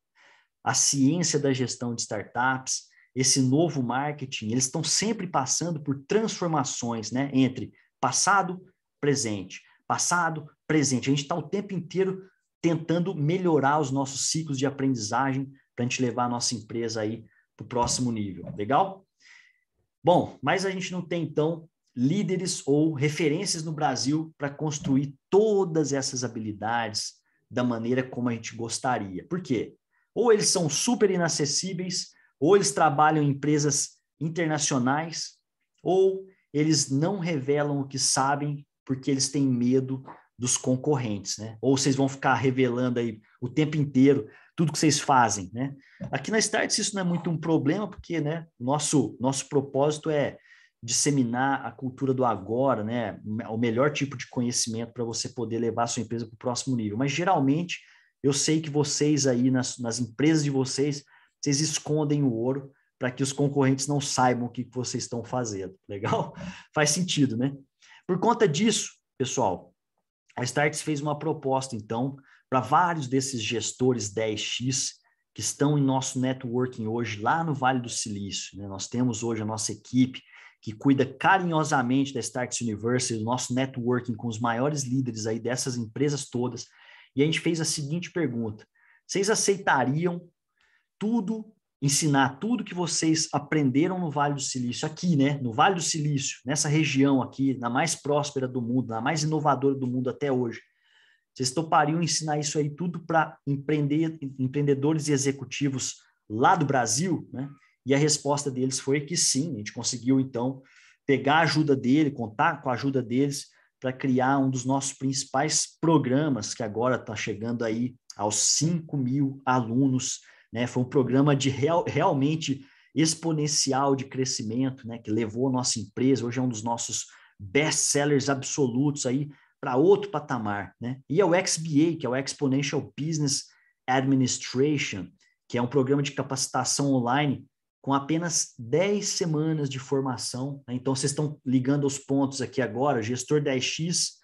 a ciência da gestão de startups, esse novo marketing, eles estão sempre passando por transformações, né? Entre Passado, presente. Passado, presente. A gente está o tempo inteiro tentando melhorar os nossos ciclos de aprendizagem para a gente levar a nossa empresa aí para o próximo nível. Legal? Bom, mas a gente não tem então líderes ou referências no Brasil para construir todas essas habilidades da maneira como a gente gostaria. Por quê? Ou eles são super inacessíveis, ou eles trabalham em empresas internacionais, ou eles não revelam o que sabem porque eles têm medo dos concorrentes, né? Ou vocês vão ficar revelando aí o tempo inteiro tudo que vocês fazem, né? Aqui na Starts isso não é muito um problema, porque, né, nosso nosso propósito é disseminar a cultura do agora, né? O melhor tipo de conhecimento para você poder levar a sua empresa para o próximo nível. Mas geralmente eu sei que vocês aí nas, nas empresas de vocês, vocês escondem o ouro para que os concorrentes não saibam o que, vocês estão fazendo. [LAUGHS] Legal? Faz sentido, né? Por conta disso, pessoal, a Starts fez uma proposta, então, para vários desses gestores 10x que estão em nosso networking hoje lá no Vale do Silício. Né? Nós temos hoje a nossa equipe que cuida carinhosamente da Starts University, do nosso networking com os maiores líderes aí dessas empresas todas. E a gente fez a seguinte pergunta: vocês aceitariam tudo ensinar tudo que vocês aprenderam no Vale do Silício, aqui, né? No Vale do Silício, nessa região aqui, na mais próspera do mundo, na mais inovadora do mundo até hoje. Vocês topariam ensinar isso aí tudo para empreender, empreendedores e executivos lá do Brasil, né? E a resposta deles foi que sim, a gente conseguiu então pegar a ajuda dele, contar com a ajuda deles para criar um dos nossos principais programas que agora está chegando aí aos 5 mil alunos né? Foi um programa de real, realmente exponencial de crescimento, né? que levou a nossa empresa, hoje é um dos nossos best sellers absolutos aí para outro patamar. Né? E é o XBA, que é o Exponential Business Administration, que é um programa de capacitação online com apenas 10 semanas de formação. Né? Então, vocês estão ligando os pontos aqui agora, gestor 10X,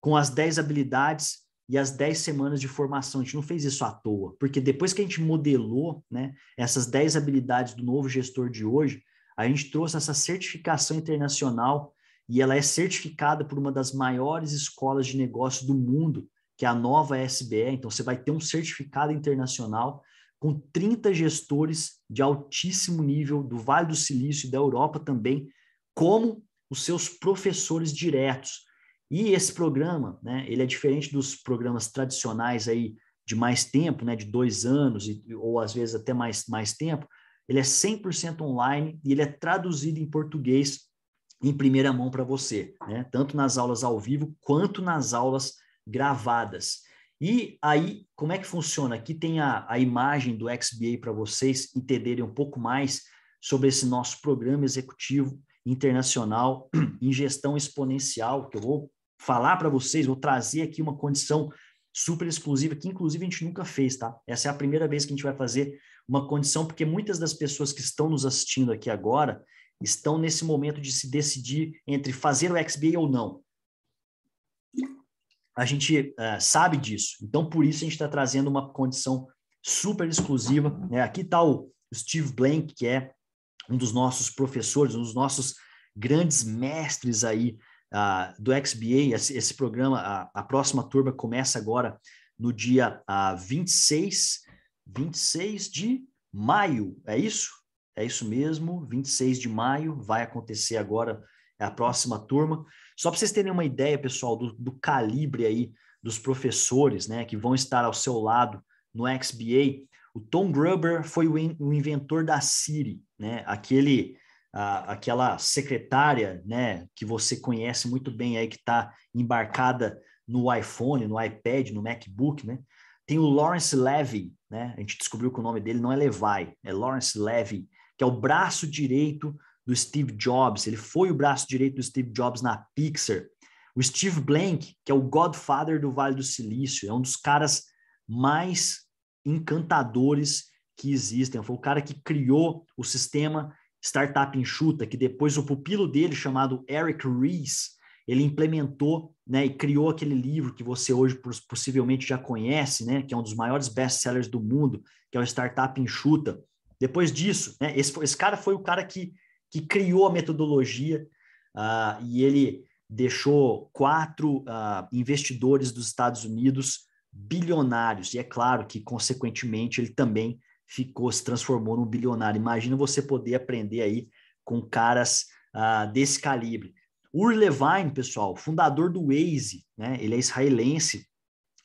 com as 10 habilidades e as 10 semanas de formação. A gente não fez isso à toa, porque depois que a gente modelou né, essas 10 habilidades do novo gestor de hoje, a gente trouxe essa certificação internacional e ela é certificada por uma das maiores escolas de negócio do mundo, que é a nova SBE. Então, você vai ter um certificado internacional com 30 gestores de altíssimo nível do Vale do Silício e da Europa também, como os seus professores diretos. E esse programa, né, ele é diferente dos programas tradicionais aí de mais tempo, né, de dois anos e, ou às vezes até mais, mais tempo, ele é 100% online e ele é traduzido em português em primeira mão para você, né? tanto nas aulas ao vivo quanto nas aulas gravadas. E aí, como é que funciona? Aqui tem a, a imagem do XBA para vocês entenderem um pouco mais sobre esse nosso programa executivo internacional em gestão exponencial, que eu vou falar para vocês, vou trazer aqui uma condição super exclusiva, que inclusive a gente nunca fez, tá? Essa é a primeira vez que a gente vai fazer uma condição, porque muitas das pessoas que estão nos assistindo aqui agora estão nesse momento de se decidir entre fazer o XBA ou não. A gente uh, sabe disso, então por isso a gente está trazendo uma condição super exclusiva. Né? Aqui está o Steve Blank, que é um dos nossos professores, um dos nossos grandes mestres aí uh, do XBA, esse, esse programa, a, a, próxima turma começa agora no dia uh, 26, 26 de maio, é isso? É isso mesmo, 26 de maio vai acontecer agora é a próxima turma. Só para vocês terem uma ideia, pessoal, do, do calibre aí dos professores, né, que vão estar ao seu lado no XBA, o Tom Gruber foi o, in, o inventor da Siri, né, aquele a, aquela secretária, né, que você conhece muito bem aí, que está embarcada no iPhone, no iPad, no MacBook, né? Tem o Lawrence Levy, né? A gente descobriu que o nome dele não é Levi, é Lawrence Levy, que é o braço direito do Steve Jobs. Ele foi o braço direito do Steve Jobs na Pixar. O Steve Blank, que é o Godfather do Vale do Silício, é um dos caras mais encantadores que existem. Foi o cara que criou o sistema startup enxuta, que depois o pupilo dele, chamado Eric Ries, ele implementou né, e criou aquele livro que você hoje possivelmente já conhece, né, que é um dos maiores best-sellers do mundo, que é o Startup Enxuta. Depois disso, né, esse, esse cara foi o cara que, que criou a metodologia uh, e ele deixou quatro uh, investidores dos Estados Unidos bilionários. E é claro que, consequentemente, ele também ficou, se transformou num bilionário. Imagina você poder aprender aí com caras ah, desse calibre. Ur Levine, pessoal, fundador do Waze, né? Ele é israelense.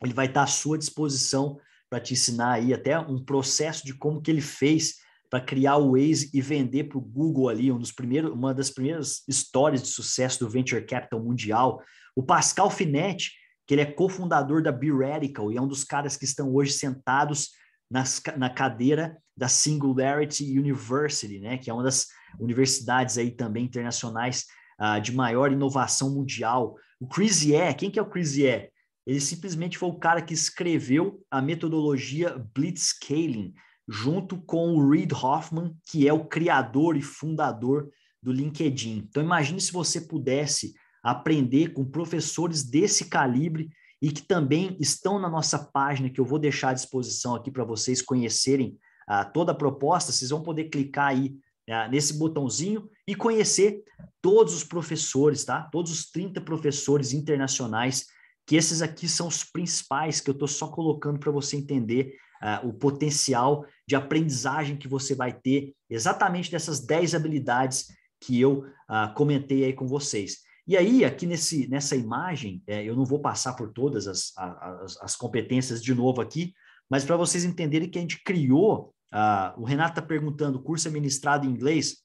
Ele vai estar tá à sua disposição para te ensinar aí até um processo de como que ele fez para criar o Waze e vender para o Google ali, um dos primeiros, uma das primeiras histórias de sucesso do venture capital mundial. O Pascal Finetti, que ele é cofundador da Be Radical e é um dos caras que estão hoje sentados nas, na cadeira da Singularity University, né, que é uma das universidades aí também internacionais uh, de maior inovação mundial. O Crizier, quem que é o Crizier? Ele simplesmente foi o cara que escreveu a metodologia Blitzscaling, junto com o Reid Hoffman, que é o criador e fundador do LinkedIn. Então imagine se você pudesse aprender com professores desse calibre e que também estão na nossa página, que eu vou deixar à disposição aqui para vocês conhecerem ah, toda a proposta. Vocês vão poder clicar aí ah, nesse botãozinho e conhecer todos os professores, tá? Todos os 30 professores internacionais, que esses aqui são os principais que eu estou só colocando para você entender ah, o potencial de aprendizagem que você vai ter exatamente dessas 10 habilidades que eu ah, comentei aí com vocês. E aí, aqui nesse, nessa imagem, é, eu não vou passar por todas as, as, as competências de novo aqui, mas para vocês entenderem que a gente criou, uh, o Renato está perguntando, o curso é ministrado em inglês,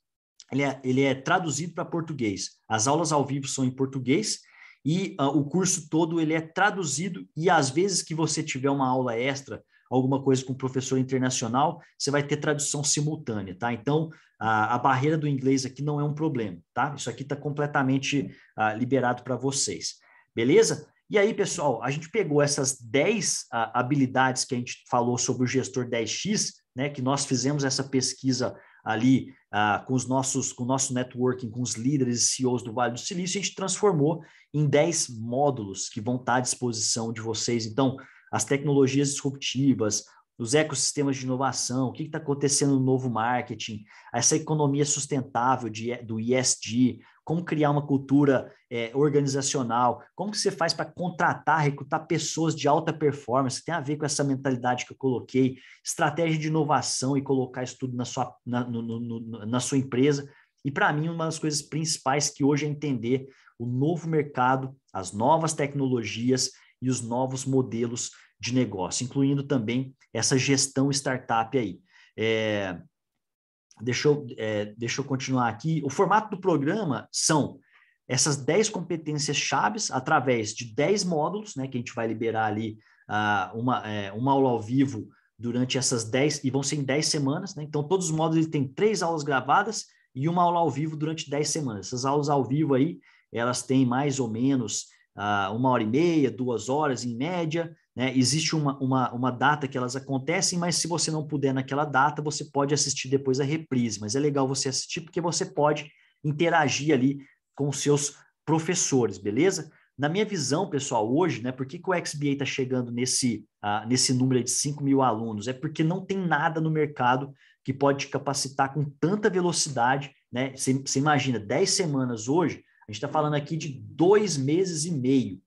ele é, ele é traduzido para português. As aulas ao vivo são em português e uh, o curso todo ele é traduzido e às vezes que você tiver uma aula extra alguma coisa com um professor internacional, você vai ter tradução simultânea, tá? Então, a, a barreira do inglês aqui não é um problema, tá? Isso aqui está completamente ah, liberado para vocês, beleza? E aí, pessoal, a gente pegou essas 10 ah, habilidades que a gente falou sobre o gestor 10X, né? Que nós fizemos essa pesquisa ali uh, com os nossos, com o nosso networking, com os líderes e CEOs do Vale do Silício, a gente transformou em 10 módulos que vão estar tá à disposição de vocês. Então, as tecnologias disruptivas, os ecossistemas de inovação, o que está acontecendo no novo marketing, essa economia sustentável de, do ESG, como criar uma cultura é, organizacional, como que você faz para contratar, recrutar pessoas de alta performance, tem a ver com essa mentalidade que eu coloquei, estratégia de inovação e colocar isso tudo na sua, na, no, no, na sua empresa. E para mim, uma das coisas principais que hoje é entender o novo mercado, as novas tecnologias e os novos modelos de negócio, incluindo também essa gestão startup aí. É, deixa, eu, é, deixa eu continuar aqui. O formato do programa são essas 10 competências chaves através de 10 módulos, né, que a gente vai liberar ali uh, uma, é, uma aula ao vivo durante essas 10, e vão ser em 10 semanas, né? Então, todos os módulos têm três aulas gravadas e uma aula ao vivo durante 10 semanas. Essas aulas ao vivo aí, elas têm mais ou menos uh, uma hora e meia, duas horas em média. Né? Existe uma, uma, uma data que elas acontecem, mas se você não puder naquela data, você pode assistir depois a reprise. Mas é legal você assistir porque você pode interagir ali com os seus professores, beleza? Na minha visão, pessoal, hoje, né, por que, que o XBA está chegando nesse, uh, nesse número de 5 mil alunos? É porque não tem nada no mercado que pode te capacitar com tanta velocidade, né? Você imagina, 10 semanas hoje, a gente está falando aqui de dois meses e meio.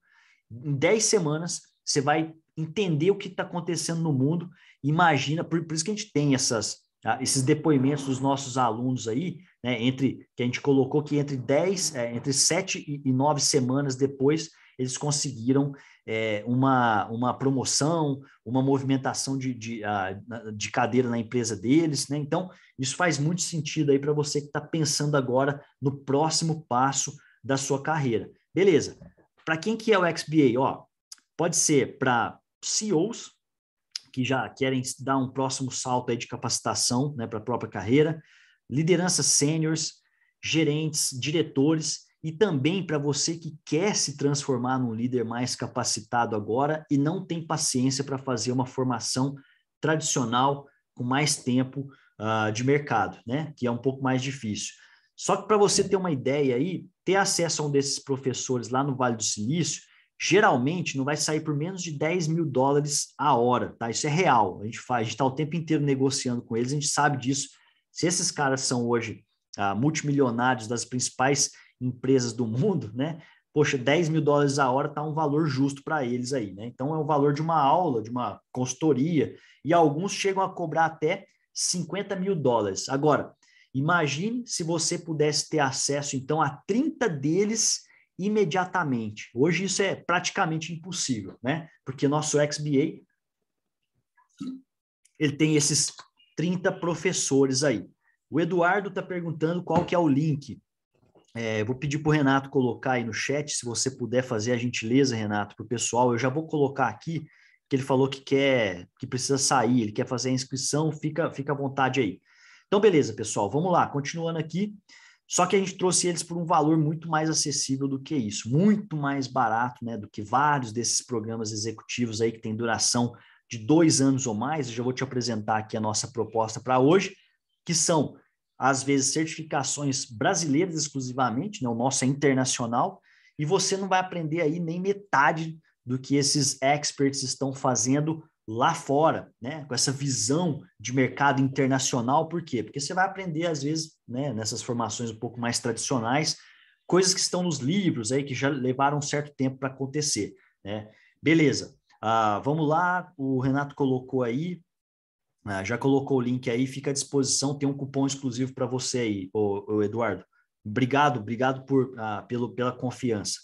Em dez semanas, você vai entender o que está acontecendo no mundo. Imagina, por, por, isso que a gente tem essas, esses depoimentos dos nossos alunos aí, né, entre que a gente colocou que entre 10, é, entre 7 e 9 semanas depois, eles conseguiram é, uma, uma promoção, uma movimentação de, de, de cadeira na empresa deles. Né? Então, isso faz muito sentido aí para você que está pensando agora no próximo passo da sua carreira. Beleza. Para quem que é o XBA? Ó, pode ser para CEOs que já querem dar um próximo salto aí de capacitação né, para a própria carreira, lideranças sêniores, gerentes, diretores e também para você que quer se transformar num líder mais capacitado agora e não tem paciência para fazer uma formação tradicional com mais tempo uh, de mercado, né? Que é um pouco mais difícil. Só que para você ter uma ideia aí, ter acesso a um desses professores lá no Vale do Silício, geralmente não vai sair por menos de 10 mil dólares a hora, tá? Isso é real. A gente faz, a gente está o tempo inteiro negociando com eles, a gente sabe disso. Se esses caras são hoje ah, multimilionários das principais empresas do mundo, né? Poxa, 10 mil dólares a hora está um valor justo para eles aí, né? Então é o valor de uma aula, de uma consultoria, e alguns chegam a cobrar até 50 mil dólares. Agora, Imagine se você pudesse ter acesso, então, a 30 deles imediatamente. Hoje isso é praticamente impossível, né? Porque nosso XBA, ele tem esses 30 professores aí. O Eduardo está perguntando qual que é o link. É, vou pedir para o Renato colocar aí no chat, se você puder fazer a gentileza, Renato, para o pessoal. Eu já vou colocar aqui, que ele falou que quer, que precisa sair, ele quer fazer a inscrição, fica, fica à vontade aí. Então, beleza, pessoal, vamos lá, continuando aqui. Só que a gente trouxe eles por um valor muito mais acessível do que isso, muito mais barato, né, do que vários desses programas executivos aí que tem duração de dois anos ou mais. Eu já vou te apresentar aqui a nossa proposta para hoje, que são às vezes certificações brasileiras exclusivamente, né, o nosso é internacional, e você não vai aprender aí nem metade do que esses experts estão fazendo lá fora, né, com essa visão de mercado internacional, por quê? Porque você vai aprender, às vezes, né, nessas formações um pouco mais tradicionais, coisas que estão nos livros aí, que já levaram um certo tempo para acontecer, né? Beleza, ah, vamos lá, o Renato colocou aí, ah, já colocou o link aí, fica à disposição, tem um cupom exclusivo para você aí, o, Eduardo. Obrigado, obrigado por, ah, pelo, pela confiança.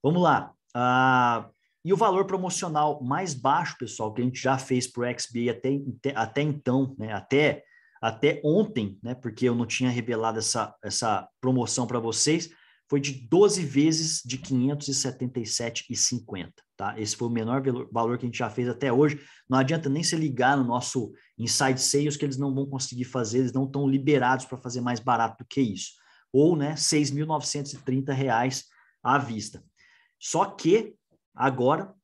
Vamos lá, ah, e o valor promocional mais baixo, pessoal, que a gente já fez para o XBA até, até então, né? até, até ontem, né? porque eu não tinha revelado essa, essa promoção para vocês, foi de 12 vezes de 577,50. Tá? Esse foi o menor valor que a gente já fez até hoje. Não adianta nem se ligar no nosso Inside Sales, que eles não vão conseguir fazer, eles não estão liberados para fazer mais barato do que isso. Ou né, R$ 6.930 à vista. Só que Agora,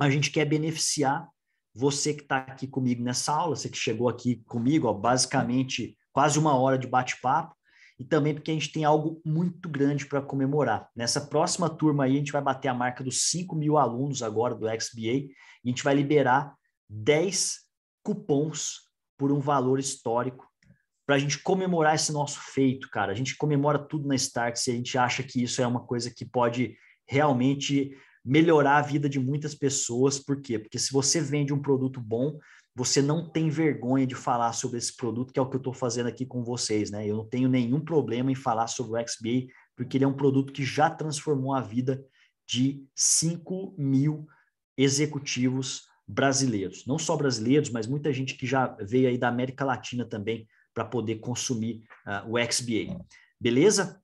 a gente quer beneficiar você que está aqui comigo nessa aula, você que chegou aqui comigo, ó, basicamente quase uma hora de bate-papo, e também porque a gente tem algo muito grande para comemorar. Nessa próxima turma aí, a gente vai bater a marca dos 5 mil alunos agora do XBA, e a gente vai liberar 10 cupons por um valor histórico para a gente comemorar esse nosso feito, cara. A gente comemora tudo na Starks e a gente acha que isso é uma coisa que pode realmente melhorar a vida de muitas pessoas. Por quê? Porque se você vende um produto bom, você não tem vergonha de falar sobre esse produto, que é o que eu estou fazendo aqui com vocês, né? Eu não tenho nenhum problema em falar sobre o XBA, porque ele é um produto que já transformou a vida de 5 mil executivos brasileiros. Não só brasileiros, mas muita gente que já veio aí da América Latina também para poder consumir uh, o XBA. Beleza?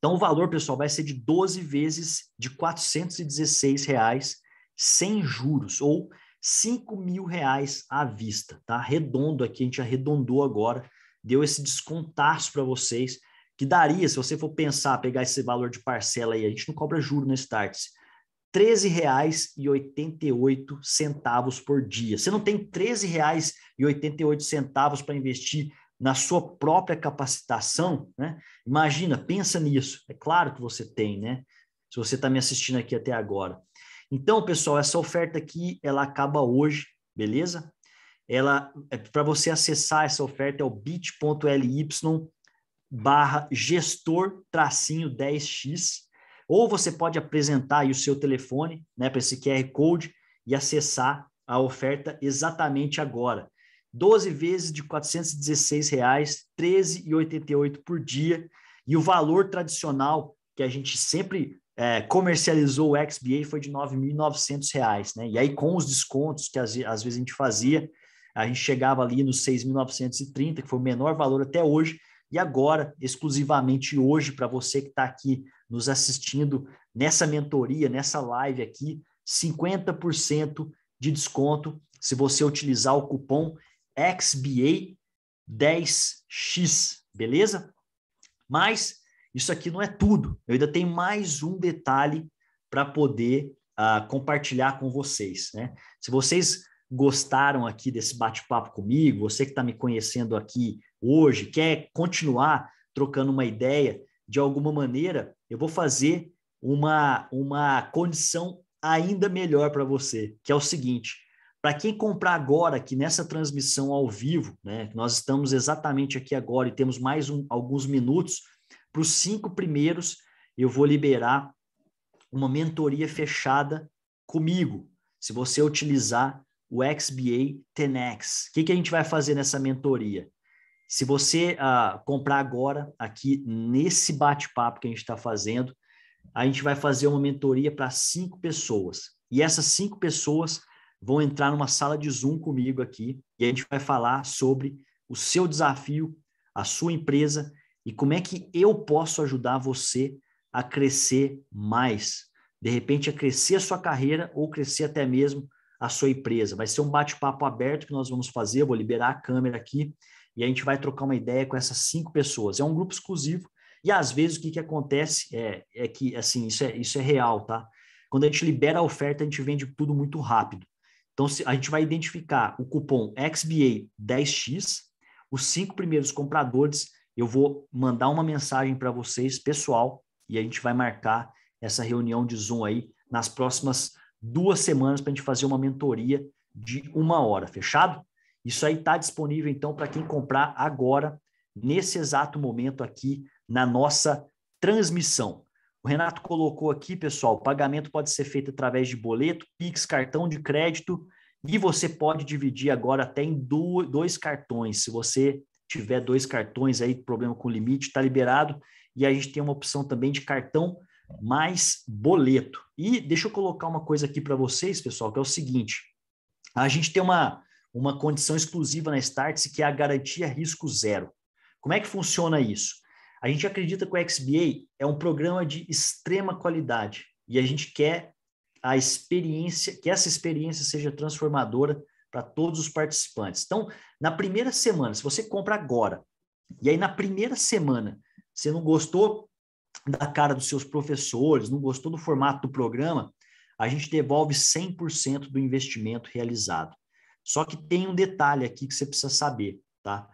Então, o valor, pessoal, vai ser de 12 vezes de R$ 416 reais, sem juros, ou R$ mil reais à vista, tá? Redondo aqui, a gente arredondou agora, deu esse descontaço para vocês, que daria, se você for pensar, pegar esse valor de parcela aí, a gente não cobra juro no Startse, R$ 13,88 por dia. Você não tem R$ 13,88 para investir na sua própria capacitação, né? Imagina, pensa nisso. É claro que você tem, né? Se você está me assistindo aqui até agora. Então, pessoal, essa oferta aqui, ela acaba hoje, beleza? Ela, é, para você acessar essa oferta é o bit.ly barra gestor tracinho 10x, ou você pode apresentar aí o seu telefone, né, para esse QR Code e acessar a oferta exatamente agora. 12 vezes de R$ 416,00, 13,88 por dia. E o valor tradicional que a gente sempre é, comercializou o XBA foi de R$ 9.900. Né? E aí, com os descontos que às, às vezes a gente fazia, a gente chegava ali nos 6.930, que foi o menor valor até hoje. E agora, exclusivamente hoje, para você que está aqui nos assistindo nessa mentoria, nessa live aqui, 50% de desconto se você utilizar o cupom XBA 10X, beleza? Mas isso aqui não é tudo. Eu ainda tenho mais um detalhe para poder uh, compartilhar com vocês. Né? Se vocês gostaram aqui desse bate-papo comigo, você que está me conhecendo aqui hoje, quer continuar trocando uma ideia, de alguma maneira, eu vou fazer uma, uma condição ainda melhor para você, que é o seguinte: para quem comprar agora, aqui nessa transmissão ao vivo, né, nós estamos exatamente aqui agora e temos mais um, alguns minutos, para os cinco primeiros eu vou liberar uma mentoria fechada comigo, se você utilizar o XBA 10X. O que, que a gente vai fazer nessa mentoria? Se você ah, comprar agora, aqui nesse bate-papo que a gente está fazendo, a gente vai fazer uma mentoria para cinco pessoas. E essas cinco pessoas vão entrar numa sala de Zoom comigo aqui e a gente vai falar sobre o seu desafio, a sua empresa e como é que eu posso ajudar você a crescer mais. De repente, a crescer a sua carreira ou crescer até mesmo a sua empresa. Vai ser um bate-papo aberto que nós vamos fazer. Eu vou liberar a câmera aqui e a gente vai trocar uma ideia com essas cinco pessoas. É um grupo exclusivo e às vezes o que, que acontece é, é que, assim, isso é, isso é real, tá? Quando a gente libera a oferta, a gente vende tudo muito rápido. Então, a gente vai identificar o cupom XBA 10X, os cinco primeiros compradores, eu vou mandar uma mensagem para vocês, pessoal, e a gente vai marcar essa reunião de Zoom aí nas próximas duas semanas para a gente fazer uma mentoria de uma hora, fechado? Isso aí está disponível, então, para quem comprar agora, nesse exato momento aqui, na nossa transmissão. O Renato colocou aqui, pessoal, pagamento pode ser feito através de boleto, Pix, cartão de crédito, e você pode dividir agora até em dois cartões. Se você tiver dois cartões aí, problema com limite, está liberado. E a gente tem uma opção também de cartão mais boleto. E deixa eu colocar uma coisa aqui para vocês, pessoal, que é o seguinte: a gente tem uma, uma condição exclusiva na Starts, que é a garantia risco zero. Como é que funciona isso? A gente acredita que o XBA é um programa de extrema qualidade e a gente quer a experiência, que essa experiência seja transformadora para todos os participantes. Então, na primeira semana, se você compra agora, e aí na primeira semana você não gostou da cara dos seus professores, não gostou do formato do programa, a gente devolve 100% do investimento realizado. Só que tem um detalhe aqui que você precisa saber, tá?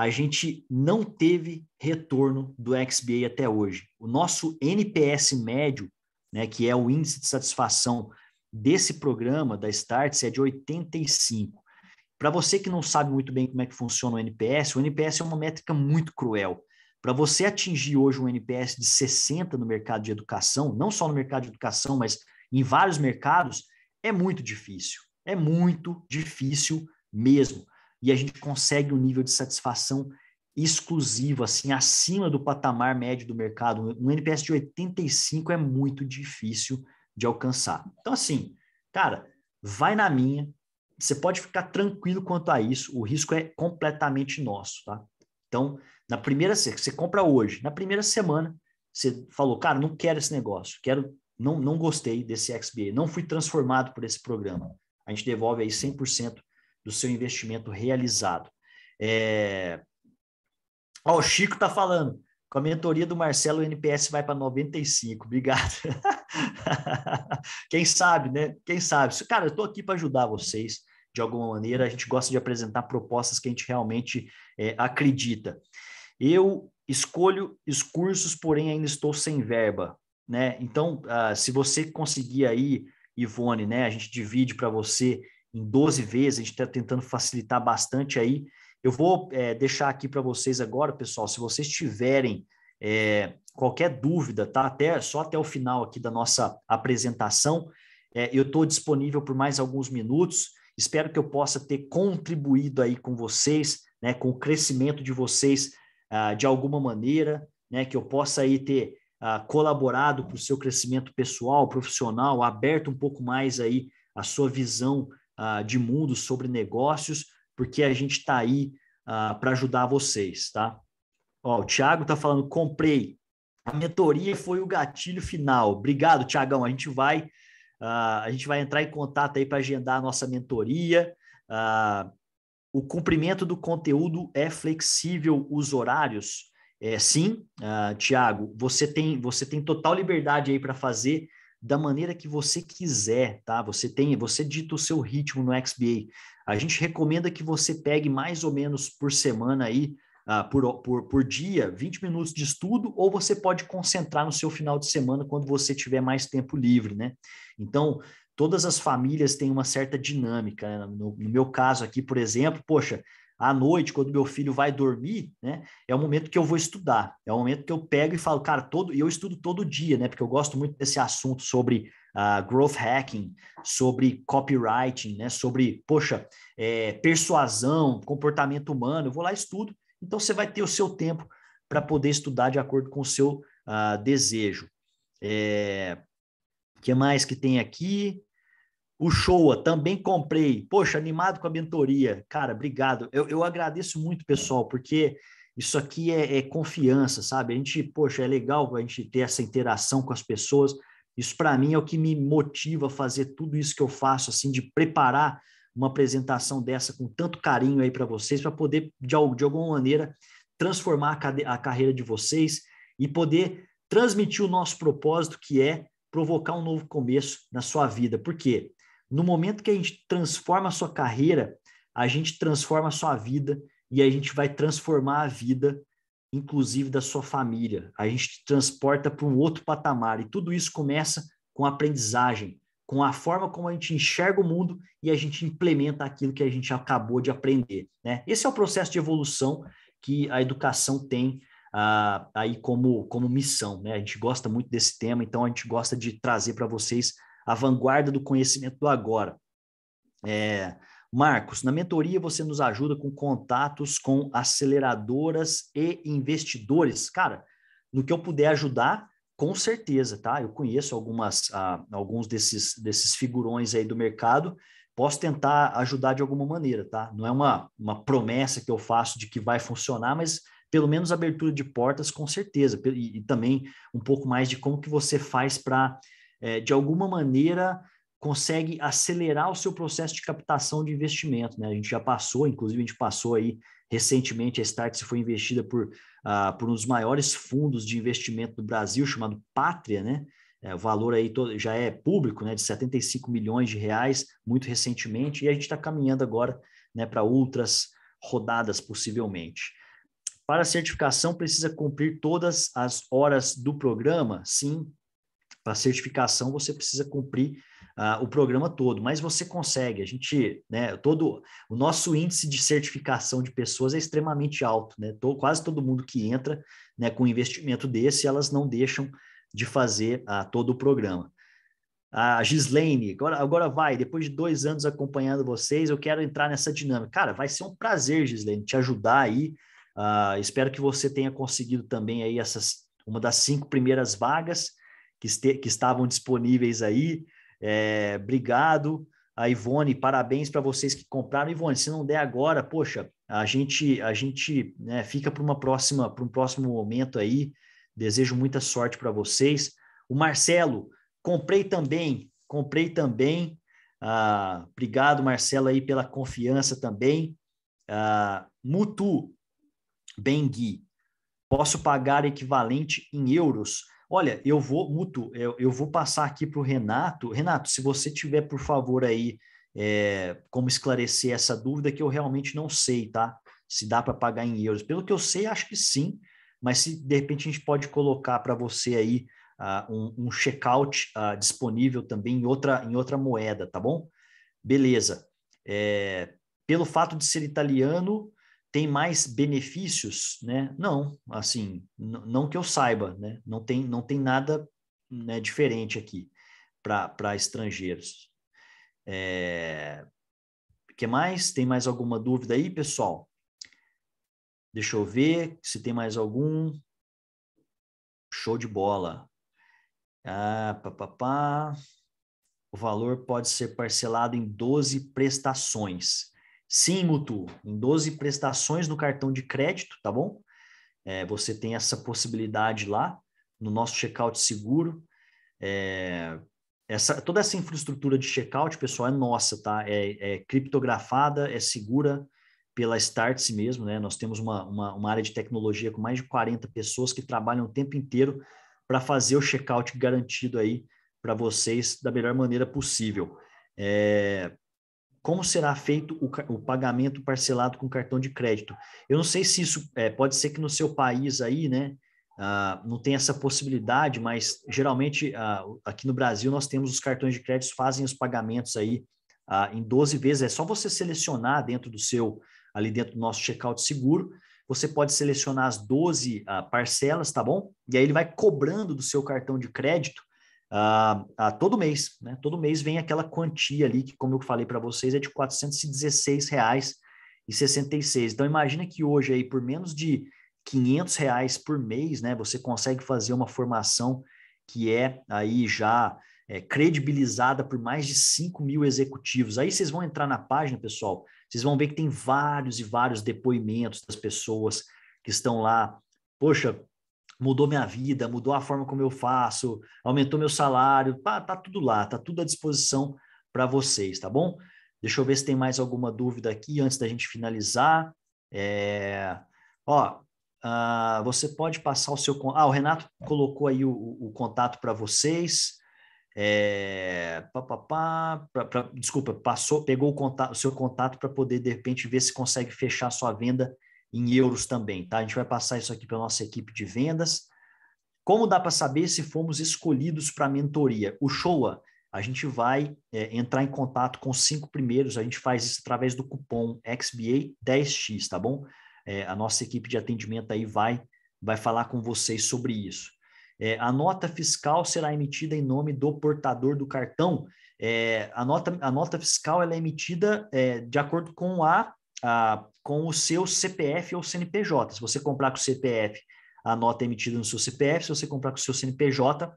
a gente não teve retorno do XBA até hoje. O nosso NPS médio, né, que é o índice de satisfação desse programa da Starts, é de 85. Para você que não sabe muito bem como é que funciona o NPS, o NPS é uma métrica muito cruel. Para você atingir hoje um NPS de 60 no mercado de educação, não só no mercado de educação, mas em vários mercados, é muito difícil. É muito difícil mesmo e a gente consegue um nível de satisfação exclusivo, assim, acima do patamar médio do mercado. Um NPS de 85 é muito difícil de alcançar. Então, assim, cara, vai na minha, você pode ficar tranquilo quanto a isso, o risco é completamente nosso, tá? Então, na primeira, você compra hoje, na primeira semana, você falou, cara, não quero esse negócio, quero, não, não gostei desse XBA, não fui transformado por esse programa. A gente devolve aí 100% do seu investimento realizado. É... Ó, o Chico está falando. Com a mentoria do Marcelo, o NPS vai para 95. Obrigado. [LAUGHS] Quem sabe, né? Quem sabe? Cara, eu estou aqui para ajudar vocês de alguma maneira. A gente gosta de apresentar propostas que a gente realmente é, acredita. Eu escolho os cursos, porém ainda estou sem verba, né? Então, ah, se você conseguir aí, Ivone, né? A gente divide para você em 12 vezes, a gente está tentando facilitar bastante aí. Eu vou é, deixar aqui para vocês agora, pessoal, se vocês tiverem é, qualquer dúvida, tá? Até, só até o final aqui da nossa apresentação, é, eu estou disponível por mais alguns minutos. Espero que eu possa ter contribuído aí com vocês, né, com o crescimento de vocês ah, de alguma maneira, né, que eu possa aí ter ah, colaborado para o seu crescimento pessoal, profissional, aberto um pouco mais aí a sua visão uh, de mundo, sobre negócios, porque a gente está aí uh, ah, para ajudar vocês, tá? Ó, o Thiago está falando, comprei. A mentoria foi o gatilho final. Obrigado, Tiagão. A gente vai uh, a gente vai entrar em contato aí para agendar a nossa mentoria. o cumprimento do conteúdo é flexível os horários? É, sim, uh, Tiago, você tem, você tem total liberdade aí para fazer da maneira que você quiser, tá? Você tem, você dita o seu ritmo no XBA. A gente recomenda que você pegue mais ou menos por semana aí, uh, por, por, por dia, 20 minutos de estudo, ou você pode concentrar no seu final de semana quando você tiver mais tempo livre, né? Então, todas as famílias têm uma certa dinâmica. Né? No, no meu caso aqui, por exemplo, poxa, à noite, quando meu filho vai dormir, né? É o momento que eu vou estudar. É o momento que eu pego e falo, cara, todo, e eu estudo todo dia, né? Porque eu gosto muito desse assunto sobre uh, growth hacking, sobre copywriting, né? Sobre, poxa, é, persuasão, comportamento humano. Eu vou lá e estudo. Então você vai ter o seu tempo para poder estudar de acordo com o seu uh, desejo. É... O que mais que tem aqui? O Showa, também comprei. Poxa, animado com a mentoria. Cara, obrigado. Eu, eu agradeço muito, pessoal, porque isso aqui é, é, confiança, sabe? A gente, poxa, é legal a gente ter essa interação com as pessoas. Isso, para mim, é o que me motiva a fazer tudo isso que eu faço, assim, de preparar uma apresentação dessa com tanto carinho aí para vocês, para poder, de, de alguma maneira, transformar a, cade- a carreira de vocês e poder transmitir o nosso propósito, que é provocar um novo começo na sua vida. Por quê? No momento que a gente transforma a sua carreira, a gente transforma a sua vida e a gente vai transformar a vida, inclusive da sua família. A gente te transporta para um outro patamar e tudo isso começa com aprendizagem, com a forma como a gente enxerga o mundo e a gente implementa aquilo que a gente acabou de aprender. Né? Esse é o processo de evolução que a educação tem ah, aí como, como missão. Né? A gente gosta muito desse tema, então a gente gosta de trazer para vocês a vanguarda do conhecimento do agora. É, Marcos, na mentoria você nos ajuda com contatos com aceleradoras e investidores. Cara, no que eu puder ajudar, com certeza, tá? Eu conheço algumas, ah, alguns desses, desses figurões aí do mercado. Posso tentar ajudar de alguma maneira, tá? Não é uma, uma promessa que eu faço de que vai funcionar, mas pelo menos abertura de portas, com certeza. E, e também um pouco mais de como que você faz para é, de alguma maneira consegue acelerar o seu processo de captação de investimento. Né? A gente já passou, inclusive a gente passou aí recentemente, a Start foi investida por, ah, por um dos maiores fundos de investimento do Brasil, chamado Pátria, né? É, o valor aí todo, já é público, né, de 75 milhões de reais, muito recentemente, e a gente está caminhando agora né, para outras rodadas, possivelmente. Para a certificação, precisa cumprir todas as horas do programa? Sim, para certificação, você precisa cumprir uh, o programa todo, mas você consegue. A gente, né, todo o nosso índice de certificação de pessoas é extremamente alto, né? Tô, quase todo mundo que entra, né, com investimento desse, elas não deixam de fazer uh, todo o programa. A Gislaine, agora, agora vai, depois de dois anos acompanhando vocês, eu quero entrar nessa dinâmica. Cara, vai ser um prazer, Gislaine, te ajudar aí. Uh, espero que você tenha conseguido também aí essas, uma das cinco primeiras vagas que, este, que estavam disponíveis aí. É, obrigado. A Ivone, parabéns para vocês que compraram. Ivone, se não der agora, poxa, a gente a gente né, fica para uma próxima para um próximo momento aí. Desejo muita sorte para vocês. O Marcelo, comprei também, comprei também. Ah, obrigado, Marcelo, aí pela confiança também. Ah, Mutu Bengui, posso pagar equivalente em euros? Olha, eu vou, Muto, eu, é, eu vou passar aqui para o Renato. Renato, se você tiver, por favor, aí é, como esclarecer essa dúvida que eu realmente não sei, tá? Se dá para pagar em euros. Pelo que eu sei, acho que sim, mas se de repente a gente pode colocar para você aí uh, um, um checkout uh, disponível também em outra, em outra moeda, tá bom? Beleza. É, pelo fato de ser italiano, tem mais benefícios, né? Não, assim, não que eu saiba, né? Não tem, não tem nada né, diferente aqui para estrangeiros. É... que mais? Tem mais alguma dúvida aí, pessoal? Deixa eu ver se tem mais algum. Show de bola. Ah, papapá. O valor pode ser parcelado em 12 prestações. Sim, Mutu, em 12 prestações no cartão de crédito, tá bom? É, você tem essa possibilidade lá no nosso checkout seguro. É, essa, toda essa infraestrutura de checkout, pessoal, é nossa, tá? É, é criptografada, é segura pela Startse mesmo, né? Nós temos uma, uma, uma, área de tecnologia com mais de 40 pessoas que trabalham o tempo inteiro para fazer o checkout garantido aí para vocês da melhor maneira possível. É, como será feito o, o, pagamento parcelado com cartão de crédito. Eu não sei se isso é, pode ser que no seu país aí, né, ah, não tem essa possibilidade, mas geralmente ah, aqui no Brasil nós temos os cartões de crédito fazem os pagamentos aí ah, em 12 vezes. É só você selecionar dentro do seu, ali dentro do nosso checkout seguro, você pode selecionar as 12 parcelas, tá bom? E aí ele vai cobrando do seu cartão de crédito ah, ah, todo mês. Né? Todo mês vem aquela quantia ali, que como eu falei para vocês, é de R$ 416,66. Então imagina que hoje aí, por menos de R$ reais por mês, né, você consegue fazer uma formação que é aí já é, credibilizada por mais de 5 mil executivos. Aí vocês vão entrar na página, pessoal, vocês vão ver que tem vários e vários depoimentos das pessoas que estão lá. Poxa, mudou minha vida, mudou a forma como eu faço, aumentou meu salário, tá, tá tudo lá, tá tudo à disposição para vocês, tá bom? Deixa eu ver se tem mais alguma dúvida aqui antes da gente finalizar. É... Ó, uh, você pode passar o seu. Ah, o Renato colocou aí o, o, contato para vocês. É, pá, pá, pá, pra, pra, desculpa, passou, pegou o, contato, o seu contato para poder, de repente, ver se consegue fechar sua venda em euros também, tá? A gente vai passar isso aqui para nossa equipe de vendas. Como dá para saber se fomos escolhidos para a mentoria? O Showa, a gente vai é, entrar em contato com os cinco primeiros, a gente faz isso através do cupom XBA 10X, tá bom? É, a nossa equipe de atendimento aí vai, vai falar com vocês sobre isso. É, a nota fiscal será emitida em nome do portador do cartão. É, a, nota, a nota fiscal ela é emitida é, de acordo com a, a com o seu CPF ou CNPJ. Se você comprar com o CPF, a nota é emitida no seu CPF, se você comprar com o seu CNPJ,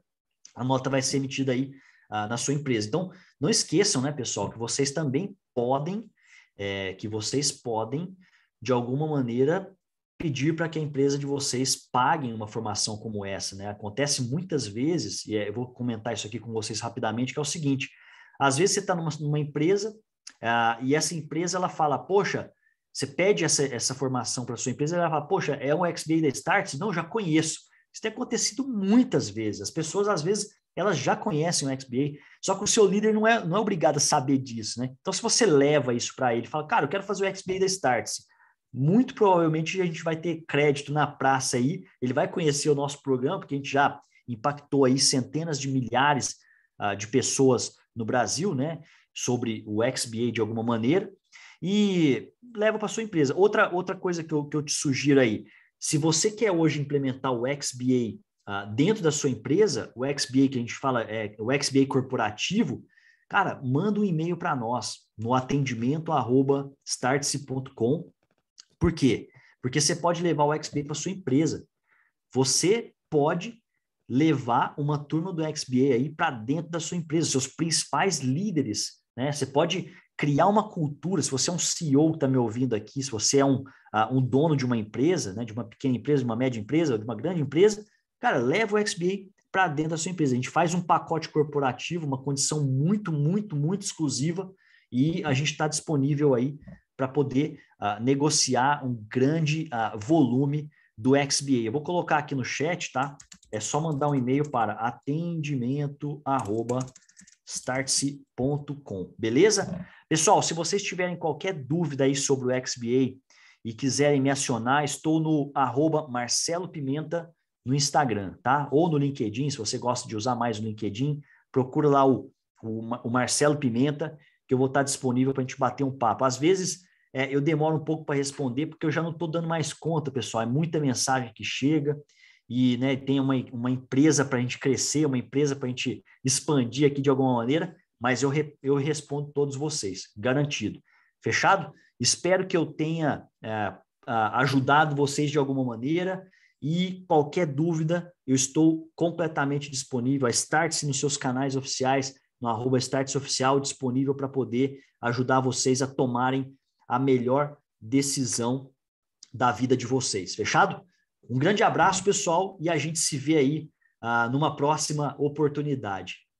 a nota vai ser emitida aí ah, na sua empresa. Então, não esqueçam, né, pessoal, que vocês também podem, é, que vocês podem, de alguma maneira, pedir para que a empresa de vocês paguem uma formação como essa, né? Acontece muitas vezes, e é, eu vou comentar isso aqui com vocês rapidamente, que é o seguinte, às vezes você está numa, numa, empresa ah, e essa empresa ela fala, poxa, você pede essa, essa formação para a sua empresa, ela fala, poxa, é um XBA da Starts? Não, já conheço. Isso tem acontecido muitas vezes. As pessoas, às vezes, elas já conhecem o XBA, só que o seu líder não é, não é obrigado a saber disso, né? Então, se você leva isso para ele, fala, cara, eu quero fazer o XBA da Starts, muito provavelmente a gente vai ter crédito na praça aí, ele vai conhecer o nosso programa, porque a gente já impactou aí centenas de milhares uh, de pessoas no Brasil, né? Sobre o XBA de alguma maneira, e leva para sua empresa. Outra, outra coisa que eu, que eu te sugiro aí, se você quer hoje implementar o XBA ah, dentro da sua empresa, o XBA que a gente fala, é, o XBA corporativo, cara, manda um e-mail para nós no atendimento arroba startse.com. Por quê? Porque você pode levar o XBA para sua empresa. Você pode levar uma turma do XBA aí para dentro da sua empresa, seus principais líderes, né? Você pode criar uma cultura, se você é um CEO que está me ouvindo aqui, se você é um, uh, um dono de uma empresa, né, de uma pequena empresa, de uma média empresa, de uma grande empresa, cara, leva o XBA para dentro da sua empresa. A gente faz um pacote corporativo, uma condição muito, muito, muito exclusiva e a gente está disponível aí para poder uh, negociar um grande uh, volume do XBA. Eu vou colocar aqui no chat, tá? É só mandar um e-mail para atendimento@startse.com, beleza? Pessoal, se vocês tiverem qualquer dúvida aí sobre o XBA e quiserem me acionar, estou no arroba Marcelo Pimenta no Instagram, tá? Ou no LinkedIn, se você gosta de usar mais o LinkedIn, procura lá o, o, o Marcelo Pimenta, que eu vou estar disponível para a gente bater um papo. Às vezes é, eu demoro um pouco para responder, porque eu já não estou dando mais conta, pessoal. É muita mensagem que chega e né, tem uma, uma empresa para a gente crescer, uma empresa para a gente expandir aqui de alguma maneira mas eu, re, eu respondo todos vocês, garantido. Fechado? Espero que eu tenha é, ajudado vocês de alguma maneira e qualquer dúvida, eu estou completamente disponível. A Startse nos seus canais oficiais, no arroba Oficial, disponível para poder ajudar vocês a tomarem a melhor decisão da vida de vocês. Fechado? Um grande abraço, pessoal, e a gente se vê aí ah, numa próxima oportunidade.